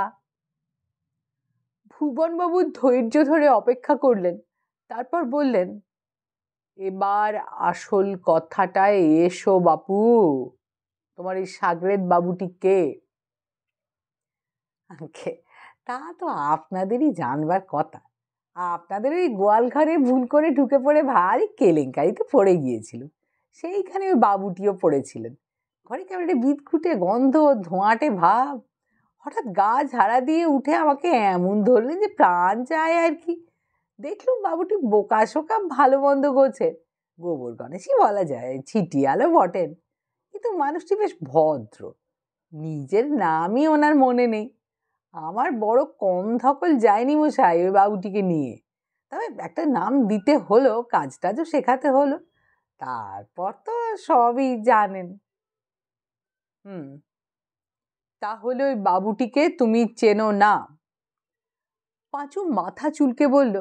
ভুবনবাবু ধৈর্য ধরে অপেক্ষা করলেন তারপর বললেন এবার আসল কথাটায় এসো বাপু তোমার এই সাগরেদ বাবুটি কে তা তো আপনাদেরই জানবার কথা আপনাদের ওই গোয়ালঘরে ভুল করে ঢুকে পড়ে ভারী কেলেঙ্কারিতে পড়ে গিয়েছিল সেইখানে ওই বাবুটিও পড়েছিলেন ঘরে কেমন একটা বিদঘুটে গন্ধ ধোঁয়াটে ভাব হঠাৎ গা ঝাড়া দিয়ে উঠে আমাকে এমন ধরলেন যে প্রাণ চায় আর কি দেখলুম বাবুটি বোকা শোকা ভালো মন্দ গোছের গোবর গণেশই বলা যায় ছিটি আলো বটেন কিন্তু মানুষটি বেশ ভদ্র নিজের নামই ওনার মনে নেই আমার বড় কম ধকল যায়নি মশাই ওই বাবুটিকে নিয়ে তবে একটা নাম দিতে হলো কাজটাজও শেখাতে হলো তারপর তো সবই জানেন হুম তাহলে ওই বাবুটিকে তুমি চেনো না পাঁচু মাথা চুলকে বলল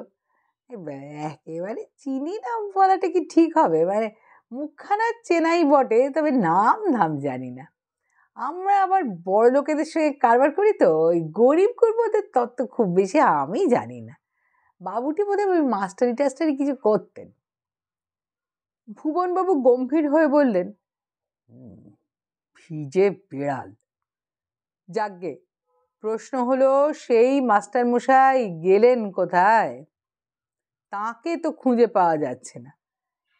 একেবারে চিনি নাম বলাটা কি ঠিক হবে মানে মুখখানা চেনাই বটে তবে নাম ধাম জানি না আমরা আবার বড় লোকেদের সঙ্গে কারবার করি তো ওই গরিব গুরবদের তত্ত্ব খুব বেশি আমি জানি না বাবুটি বোধহয় ওই মাস্টারি টাস্টারি কিছু করতেন ভুবনবাবু গম্ভীর হয়ে বললেন ভিজে বিড়াল যাগ্যে প্রশ্ন হলো সেই মাস্টারমশাই গেলেন কোথায় তাকে তো খুঁজে পাওয়া যাচ্ছে না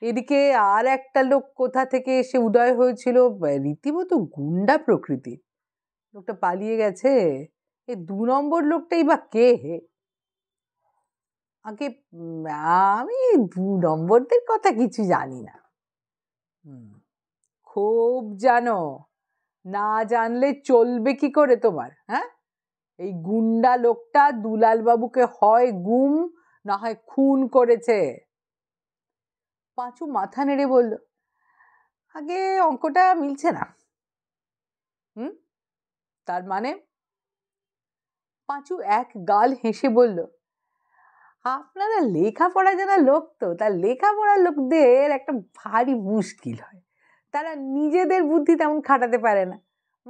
এদিকে আর একটা লোক কোথা থেকে এসে উদয় হয়েছিল রীতিমতো গুন্ডা প্রকৃতির লোকটা পালিয়ে গেছে এ দু নম্বর লোকটাই বা কে হে আগে আমি দু নম্বরদের কথা কিছু জানি না খুব জানো না জানলে চলবে কি করে তোমার হ্যাঁ এই গুন্ডা লোকটা দুলালবাবুকে হয় গুম না হয় খুন করেছে পাঁচু মাথা নেড়ে বলল আগে অঙ্কটা মিলছে না হুম তার মানে পাঁচু এক গাল হেসে বলল আপনারা লেখাপড়া যারা লোক তো তার লেখাপড়া লোকদের একটা ভারী মুশকিল হয় তারা নিজেদের বুদ্ধি তেমন খাটাতে পারে না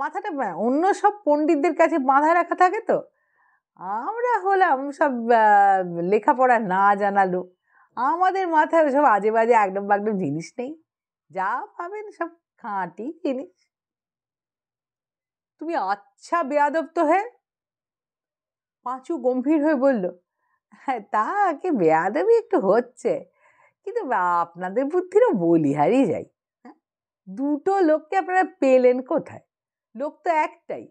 মাথাটা অন্য সব পণ্ডিতদের কাছে বাঁধা রাখা থাকে তো আমরা হলাম সব লেখাপড়া না জানালো আমাদের মাথায় সব আজে বাজে একদম একদম জিনিস নেই যা পাবেন সব খাঁটি জিনিস তুমি আচ্ছা বেয়াদব তো হ্যাঁ পাঁচু গম্ভীর হয়ে বলল হ্যাঁ তা কি বেয়াদবি একটু হচ্ছে কিন্তু আপনাদের বুদ্ধিরও বলি হারিয়ে যাই হ্যাঁ? দুটো লোককে আপনারা পেলেন কোথায় লোক তো একটাই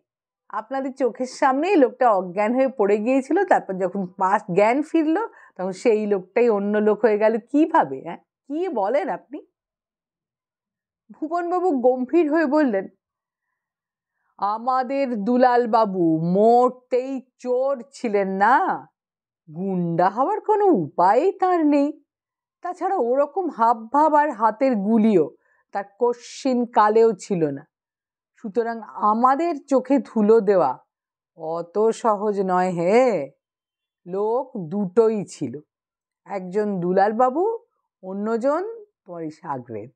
আপনাদের চোখের সামনেই লোকটা অজ্ঞান হয়ে পড়ে গিয়েছিল তারপর যখন পাস জ্ঞান ফিরল তখন সেই লোকটাই অন্য লোক হয়ে গেল কিভাবে হ্যাঁ কী বলেন আপনি ভুবনবাবু গম্ভীর হয়ে বললেন আমাদের দুলাল বাবু মোটেই চোর ছিলেন না গুন্ডা হওয়ার কোনো উপায়ই তার নেই তাছাড়া ওরকম হাবভাব আর হাতের গুলিও তার কশ্চিন কালেও ছিল না সুতরাং আমাদের চোখে ধুলো দেওয়া অত সহজ নয় হে লোক দুটোই ছিল একজন দুলাল বাবু অন্যজন তোমার সাগরের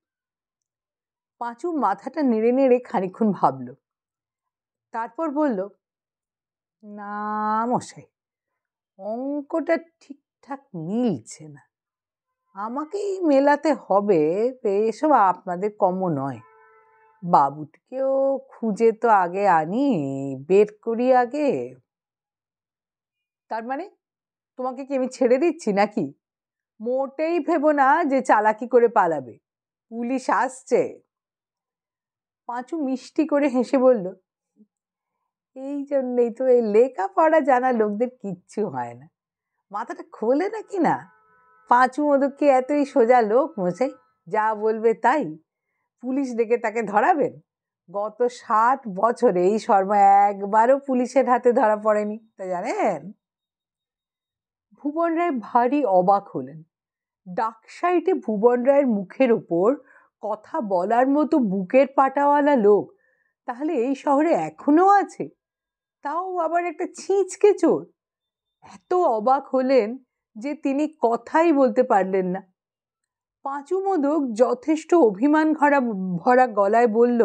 পাঁচু মাথাটা নেড়ে নেড়ে খানিক্ষণ ভাবল তারপর বলল না মশাই অঙ্কটা ঠিকঠাক মিলছে না আমাকেই মেলাতে হবে এসব আপনাদের কম নয় বাবুটিকেও খুঁজে তো আগে আনি বের করি আগে তার মানে তোমাকে কি আমি ছেড়ে দিচ্ছি নাকি মোটেই ভেবো না যে চালাকি করে পালাবে পুলিশ আসছে পাঁচু মিষ্টি করে হেসে বলল এই জন্যেই তো এই লেখাপড়া জানা লোকদের কিচ্ছু হয় না মাথাটা খোলে নাকি না পাঁচু মধুকে এতই সোজা লোক মশাই যা বলবে তাই পুলিশ ডেকে তাকে ধরাবেন গত ষাট বছরে এই শর্মা একবারও পুলিশের হাতে ধরা পড়েনি তা জানেন ভুবন রায় ভারী অবাক হলেন ডাক ভুবন রায়ের মুখের ওপর কথা বলার মতো বুকের পাটাওয়ালা লোক তাহলে এই শহরে এখনও আছে তাও আবার একটা ছিঁচকে চোর এত অবাক হলেন যে তিনি কথাই বলতে পারলেন না পাঁচু মোদক যথেষ্ট অভিমান ভরা ভরা গলায় বলল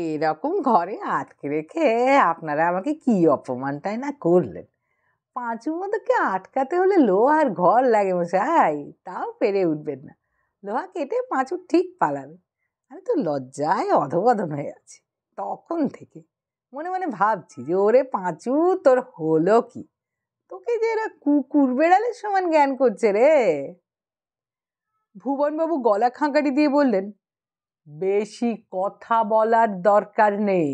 এরকম ঘরে আটকে রেখে আপনারা আমাকে কি অপমানটাই না করলেন পাঁচু মোদককে আটকাতে হলে লোহার ঘর লাগে মশাই তাও পেরে উঠবেন না লোহা কেটে পাঁচু ঠিক পালাবে আমি তো লজ্জায় অধবদন হয়ে আছি তখন থেকে মনে মনে ভাবছি যে ওরে পাঁচু তোর হলো কি তোকে যে এরা কুকুর বেড়ালের সমান জ্ঞান করছে রে ভুবনবাবু গলা খাঁকারি দিয়ে বললেন বেশি কথা বলার দরকার নেই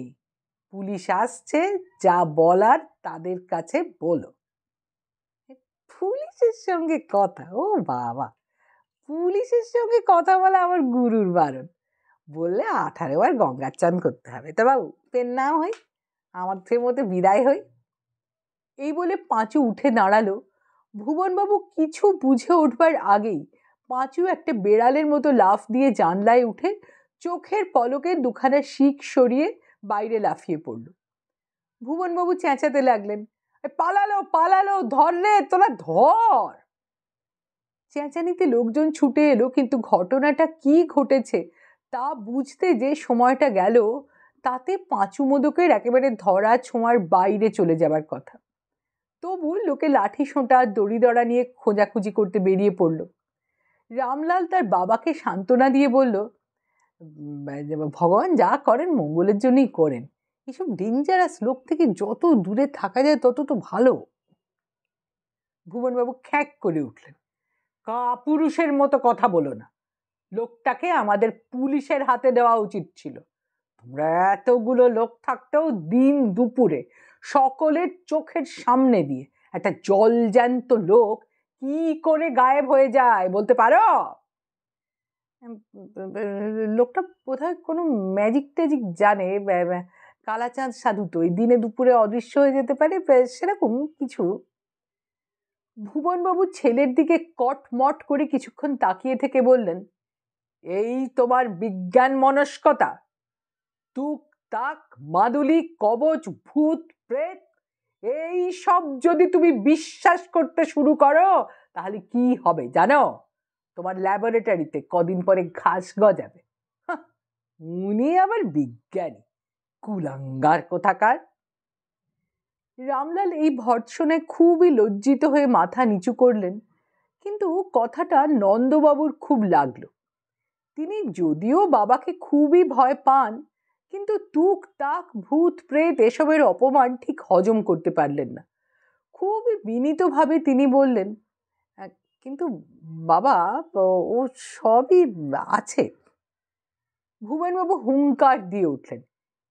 পুলিশ আসছে যা বলার তাদের কাছে বলো পুলিশের সঙ্গে কথা ও বাবা পুলিশের সঙ্গে কথা বলা আমার গুরুর বারণ বললে আঠারো বার গঙ্গার চান করতে হবে তা বাবু পেন না হই আমার থেকে মতো বিদায় হই এই বলে পাঁচু উঠে দাঁড়ালো ভুবনবাবু কিছু বুঝে উঠবার আগেই পাঁচু একটা বেড়ালের মতো লাফ দিয়ে জানলায় উঠে চোখের পলকে দুখানা শিক সরিয়ে বাইরে লাফিয়ে পড়ল ভুবনবাবু চেঁচাতে লাগলেন পালালো পালালো ধর রে তোরা ধর চেঁচানিতে লোকজন ছুটে এলো কিন্তু ঘটনাটা কি ঘটেছে তা বুঝতে যে সময়টা গেল তাতে পাঁচু মোদকের একেবারে ধরা ছোঁয়ার বাইরে চলে যাবার কথা তবু লোকে লাঠি সোঁটা দড়ি দড়া নিয়ে খোঁজাখুঁজি করতে বেরিয়ে পড়লো রামলাল তার বাবাকে সান্ত্বনা দিয়ে বলল ভগবান যা করেন মঙ্গলের জন্যই করেন এসব ডেঞ্জারাস লোক থেকে যত দূরে থাকা যায় তত তো ভালো ভুবনবাবু খ্যাঁক করে উঠলেন কাপুরুষের মতো কথা বলো না লোকটাকে আমাদের পুলিশের হাতে দেওয়া উচিত ছিল তোমরা এতগুলো লোক থাকতেও দিন দুপুরে সকলের চোখের সামনে দিয়ে একটা জলজ্যান্ত লোক কি করে গায়েব হয়ে যায় বলতে পারো লোকটা বোধহয় কোনো ম্যাজিক ট্যাজিক জানে কালাচাঁদ সাধু তো দিনে দুপুরে অদৃশ্য হয়ে যেতে পারে সেরকম কিছু ভুবনবাবু ছেলের দিকে কটমট করে কিছুক্ষণ তাকিয়ে থেকে বললেন এই তোমার বিজ্ঞান মনস্কতা তুক তাক মাদুলি কবচ ভূত প্রেত এই সব যদি তুমি বিশ্বাস করতে শুরু করো তাহলে কি হবে জানো তোমার ল্যাবরেটরিতে কদিন পরে ঘাস গজাবে উনি আবার বিজ্ঞানী কুলাঙ্গার কোথাকার রামলাল এই ভর্ৎসনে খুবই লজ্জিত হয়ে মাথা নিচু করলেন কিন্তু কথাটা নন্দবাবুর খুব লাগলো তিনি যদিও বাবাকে খুবই ভয় পান কিন্তু তুক তাক ভূত প্রেত এসবের অপমান ঠিক হজম করতে পারলেন না খুবই বিনীতভাবে তিনি বললেন কিন্তু বাবা ও সবই আছে ভুবনবাবু হুঙ্কার দিয়ে উঠলেন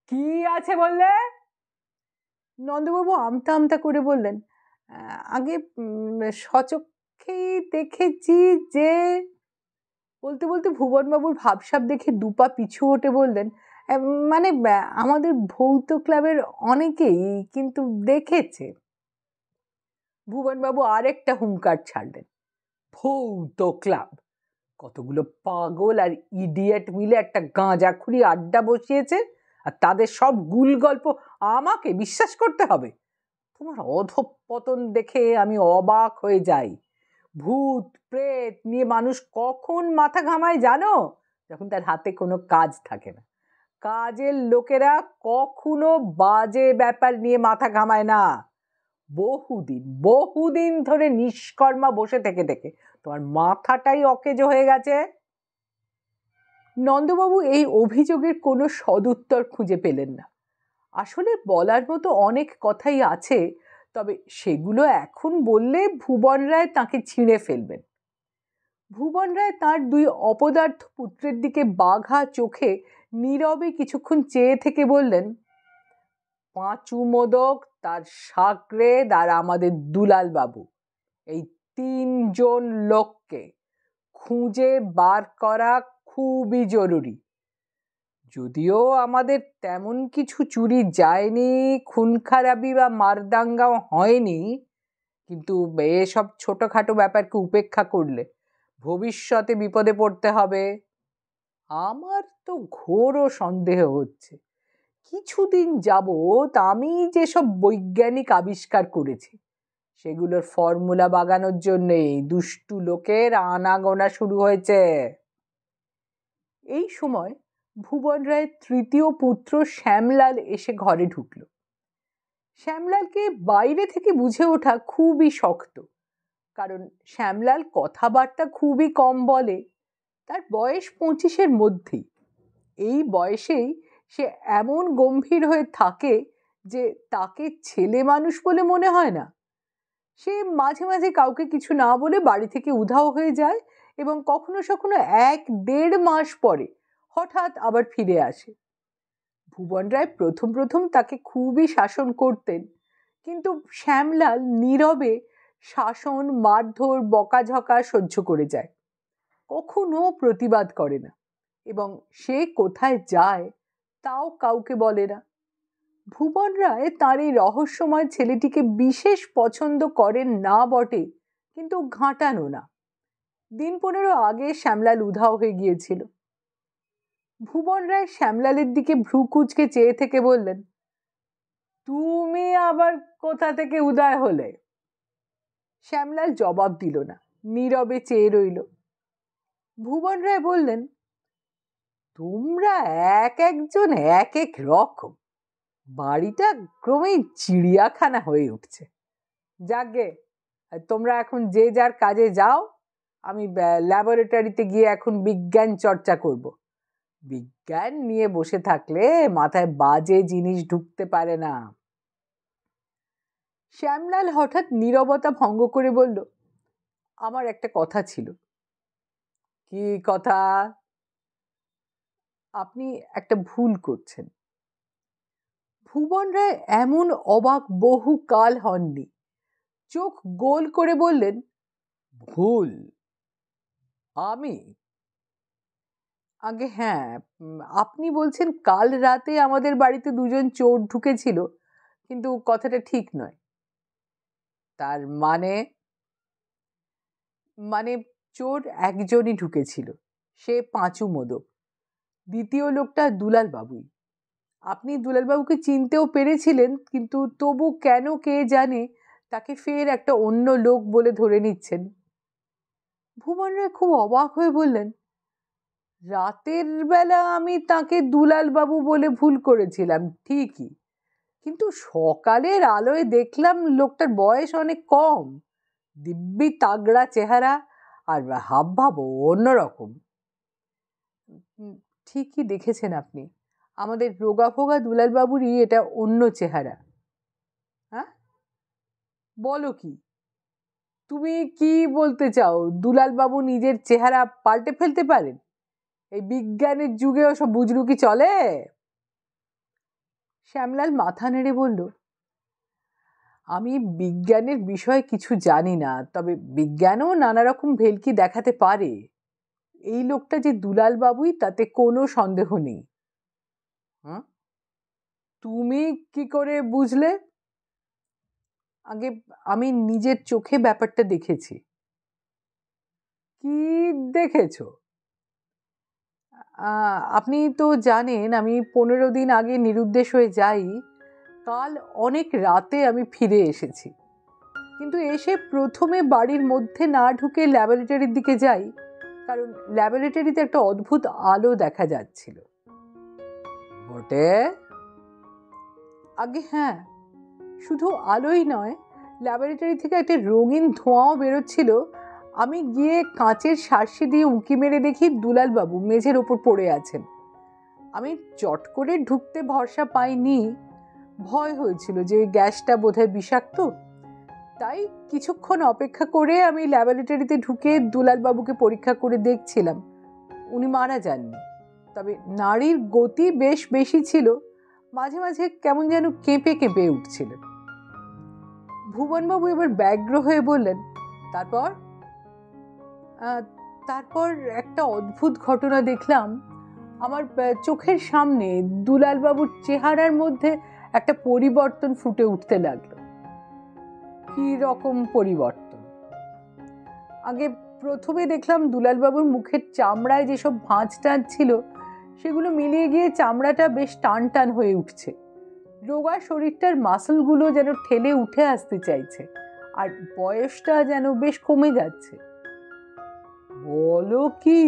কি আছে বললে নন্দবাবু আমতা আমতা করে বললেন আগে সচক্ষেই দেখেছি যে বলতে বলতে ভুবনবাবুর ভাবসাব দেখে দুপা পিছু হটে বললেন মানে আমাদের ভৌত ক্লাবের অনেকেই কিন্তু দেখেছে ভুবনবাবু একটা হুঙ্কার ছাড়লেন ভৌত ক্লাব কতগুলো পাগল আর ইডিয়েট মিলে একটা গাঁজা খুঁড়ি আড্ডা বসিয়েছে আর তাদের সব গুল গল্প আমাকে বিশ্বাস করতে হবে তোমার অধপতন দেখে আমি অবাক হয়ে যাই ভূত প্রেত নিয়ে মানুষ কখন মাথা ঘামায় জানো যখন তার হাতে কোনো কাজ থাকে না কাজের লোকেরা কখনো বাজে ব্যাপার নিয়ে মাথা ঘামায় না বহুদিন বহুদিন ধরে নিষ্কর্মা বসে থেকে থেকে তোমার মাথাটাই অকেজ হয়ে গেছে নন্দবাবু এই অভিযোগের কোনো সদুত্তর খুঁজে পেলেন না আসলে বলার মতো অনেক কথাই আছে তবে সেগুলো এখন বললে ভুবন রায় তাঁকে ছিঁড়ে ফেলবেন ভুবন রায় তাঁর দুই অপদার্থ পুত্রের দিকে বাঘা চোখে নীরবে কিছুক্ষণ চেয়ে থেকে বললেন পাঁচু মোদক তার সাকরেদ আর আমাদের দুলাল বাবু এই তিনজন লোককে খুঁজে বার করা খুবই জরুরি যদিও আমাদের তেমন কিছু চুরি যায়নি খুনখারাবি বা মারদাঙ্গাও হয়নি কিন্তু এসব ছোটোখাটো ব্যাপারকে উপেক্ষা করলে ভবিষ্যতে বিপদে পড়তে হবে আমার তো ঘোরও সন্দেহ হচ্ছে কিছুদিন যাব আমি যেসব বৈজ্ঞানিক আবিষ্কার করেছি সেগুলোর ফর্মুলা বাগানোর জন্যে দুষ্টু লোকের আনাগোনা শুরু হয়েছে এই সময় ভুবন রায়ের তৃতীয় পুত্র শ্যামলাল এসে ঘরে ঢুকল শ্যামলালকে বাইরে থেকে বুঝে ওঠা খুবই শক্ত কারণ শ্যামলাল কথাবার্তা খুবই কম বলে তার বয়স পঁচিশের মধ্যেই এই বয়সেই সে এমন গম্ভীর হয়ে থাকে যে তাকে ছেলে মানুষ বলে মনে হয় না সে মাঝে মাঝে কাউকে কিছু না বলে বাড়ি থেকে উধাও হয়ে যায় এবং কখনো সখনো এক দেড় মাস পরে হঠাৎ আবার ফিরে আসে ভুবন রায় প্রথম প্রথম তাকে খুবই শাসন করতেন কিন্তু শ্যামলাল নীরবে শাসন মারধর বকাঝকা সহ্য করে যায় কখনো প্রতিবাদ করে না এবং সে কোথায় যায় তাও কাউকে বলে না ভুবন রায় তাঁর এই রহস্যময় ছেলেটিকে বিশেষ পছন্দ করেন না বটে কিন্তু ঘাঁটানো না দিন পনেরো আগে শ্যামলাল উধাও হয়ে গিয়েছিল ভুবন রায় শ্যামলালের দিকে ভ্রুকুচকে চেয়ে থেকে বললেন তুমি আবার কোথা থেকে উদয় হলে শ্যামলাল জবাব দিল না নীরবে চেয়ে রইল ভুবন রায় বললেন তোমরা এক একজন এক এক রকম বাড়িটা ক্রমেই চিড়িয়াখানা হয়ে উঠছে যাকে তোমরা এখন যে যার কাজে যাও আমি ল্যাবরেটরিতে গিয়ে এখন বিজ্ঞান চর্চা করব। বিজ্ঞান নিয়ে বসে থাকলে মাথায় বাজে জিনিস ঢুকতে পারে না শ্যামলাল হঠাৎ নীরবতা ভঙ্গ করে বলল আমার একটা কথা ছিল কি কথা আপনি একটা ভুল করছেন ভুবন রায় এমন অবাক বহু কাল হননি চোখ গোল করে বললেন ভুল আমি আগে হ্যাঁ আপনি বলছেন কাল রাতে আমাদের বাড়িতে দুজন চোর ঢুকেছিল কিন্তু কথাটা ঠিক নয় তার মানে মানে চোর একজনই ঢুকেছিল সে পাঁচু মোদক দ্বিতীয় লোকটা দুলালবাবুই আপনি দুলালবাবুকে চিনতেও পেরেছিলেন কিন্তু তবু কেন কে জানে তাকে ফের একটা অন্য লোক বলে ধরে নিচ্ছেন ভুবন রায় খুব অবাক হয়ে বললেন রাতের বেলা আমি তাকে দুলালবাবু বলে ভুল করেছিলাম ঠিকই কিন্তু সকালের আলোয় দেখলাম লোকটার বয়স অনেক কম দিব্যি তাগড়া চেহারা আর হাবভাবও অন্যরকম ঠিকই দেখেছেন আপনি আমাদের রোগা ফোগা দুলালবাবুরই এটা অন্য চেহারা হ্যাঁ বলো কি তুমি কি বলতে চাও দুলালবাবু নিজের চেহারা পাল্টে ফেলতে পারেন এই বিজ্ঞানের যুগে ওসব বুজরুকি চলে শ্যামলাল মাথা নেড়ে বলল আমি বিজ্ঞানের বিষয়ে কিছু জানি না তবে বিজ্ঞানও নানা রকম ভেলকি দেখাতে পারে এই লোকটা যে দুলালবাবুই তাতে কোনো সন্দেহ নেই হ্যাঁ তুমি কি করে বুঝলে আগে আমি নিজের চোখে ব্যাপারটা দেখেছি কি দেখেছ আপনি তো জানেন আমি পনেরো দিন আগে নিরুদ্দেশ হয়ে যাই কাল অনেক রাতে আমি ফিরে এসেছি কিন্তু এসে প্রথমে বাড়ির মধ্যে না ঢুকে ল্যাবরেটরির দিকে যাই কারণ ল্যাবরেটরিতে একটা অদ্ভুত আলো দেখা যাচ্ছিল বটে আগে হ্যাঁ শুধু আলোই নয় ল্যাবরেটরি থেকে একটা রঙিন ধোঁয়াও বেরোচ্ছিল আমি গিয়ে কাঁচের শার্সি দিয়ে উঁকি মেরে দেখি দুলালবাবু মেঝের ওপর পড়ে আছেন আমি চট করে ঢুকতে ভরসা পাইনি ভয় হয়েছিল যে ওই গ্যাসটা বোধহয় বিষাক্ত তাই কিছুক্ষণ অপেক্ষা করে আমি ল্যাবরেটরিতে ঢুকে দুলালবাবুকে পরীক্ষা করে দেখছিলাম উনি মারা যাননি তবে নারীর গতি বেশ বেশি ছিল মাঝে মাঝে কেমন যেন কেঁপে কেঁপে উঠছিল ভুবনবাবু এবার ব্যগ্র হয়ে বললেন তারপর তারপর একটা অদ্ভুত ঘটনা দেখলাম আমার চোখের সামনে দুলালবাবুর চেহারার মধ্যে একটা পরিবর্তন ফুটে উঠতে লাগলো কি রকম পরিবর্তন আগে প্রথমে দেখলাম দুলালবাবুর মুখের চামড়ায় যেসব ভাঁজ টাঁজ ছিল সেগুলো মিলিয়ে গিয়ে চামড়াটা বেশ টান টান হয়ে উঠছে রোগা শরীরটার মাসলগুলো যেন ঠেলে উঠে আসতে চাইছে আর বয়সটা যেন বেশ কমে যাচ্ছে বলো কি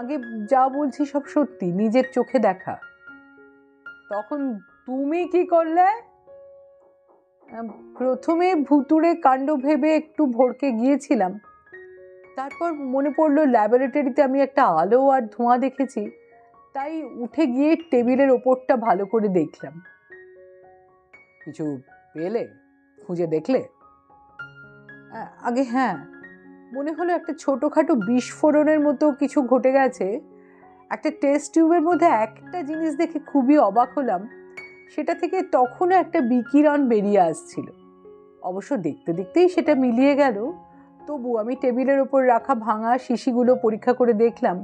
আগে যা বলছি সব সত্যি নিজের চোখে দেখা তখন তুমি কি করলে প্রথমে ভুতুড়ে কাণ্ড ভেবে একটু ভরকে গিয়েছিলাম তারপর মনে পড়লো ল্যাবরেটরিতে আমি একটা আলো আর ধোঁয়া দেখেছি তাই উঠে গিয়ে টেবিলের ওপরটা ভালো করে দেখলাম কিছু পেলে খুঁজে দেখলে আগে হ্যাঁ মনে হলো একটা ছোটোখাটো বিস্ফোরণের মতো কিছু ঘটে গেছে একটা টেস্ট টিউবের মধ্যে একটা জিনিস দেখে খুবই অবাক হলাম সেটা থেকে তখনও একটা বিকিরণ বেরিয়ে আসছিল অবশ্য দেখতে দেখতেই সেটা মিলিয়ে গেল তবু আমি টেবিলের ওপর রাখা ভাঙা শিশিগুলো পরীক্ষা করে দেখলাম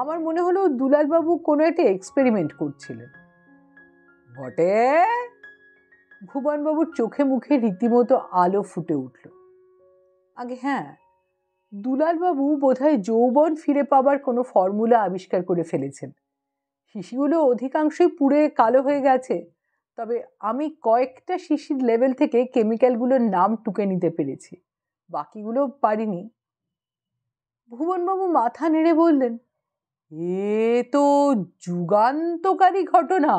আমার মনে হলো দুলালবাবু কোনো একটা এক্সপেরিমেন্ট করছিলেন বটে ভুবনবাবুর চোখে মুখে রীতিমতো আলো ফুটে উঠল আগে হ্যাঁ দুলালবাবু বোধহয় যৌবন ফিরে পাবার কোনো ফর্মুলা আবিষ্কার করে ফেলেছেন শিশিগুলো অধিকাংশই পুড়ে কালো হয়ে গেছে তবে আমি কয়েকটা শিশির লেভেল থেকে কেমিক্যালগুলোর নাম টুকে নিতে পেরেছি বাকিগুলো পারিনি ভুবনবাবু মাথা নেড়ে বললেন এ তো যুগান্তকারী ঘটনা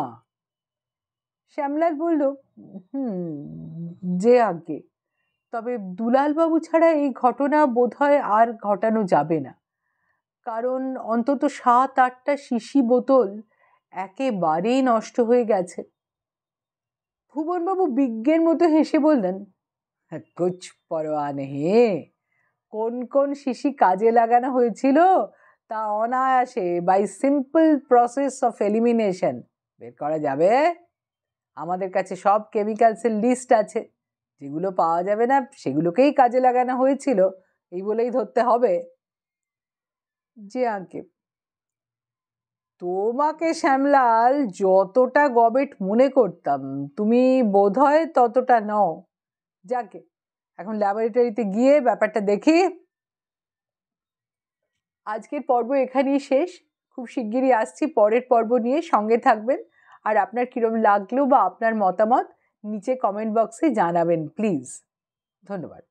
শ্যামলাল বলল হুম যে আগে তবে দুলালবাবু ছাড়া এই ঘটনা বোধহয় আর ঘটানো যাবে না কারণ অন্তত সাত আটটা শিশি বোতল একেবারেই নষ্ট হয়ে গেছে ভুবনবাবু বিজ্ঞের মতো হেসে বললেন কুচ পরোয়া নেহে কোন কোন শিশি কাজে লাগানো হয়েছিল তা অনায়াসে by simple process of elimination বের করা যাবে আমাদের কাছে সব কেমিক্যালসের লিস্ট আছে যেগুলো পাওয়া যাবে না সেগুলোকেই কাজে লাগানো হয়েছিল এই বলেই ধরতে হবে যে আঙ্কে তোমাকে শ্যামলাল যতটা গবেট মনে করতাম তুমি বোধ হয় ততটা নও যাকে এখন ল্যাবরেটরিতে গিয়ে ব্যাপারটা দেখি আজকের পর্ব এখানেই শেষ খুব শিগগিরই আসছি পরের পর্ব নিয়ে সঙ্গে থাকবেন আর আপনার কীরকম লাগলো বা আপনার মতামত নিচে কমেন্ট বক্সে জানাবেন প্লিজ ধন্যবাদ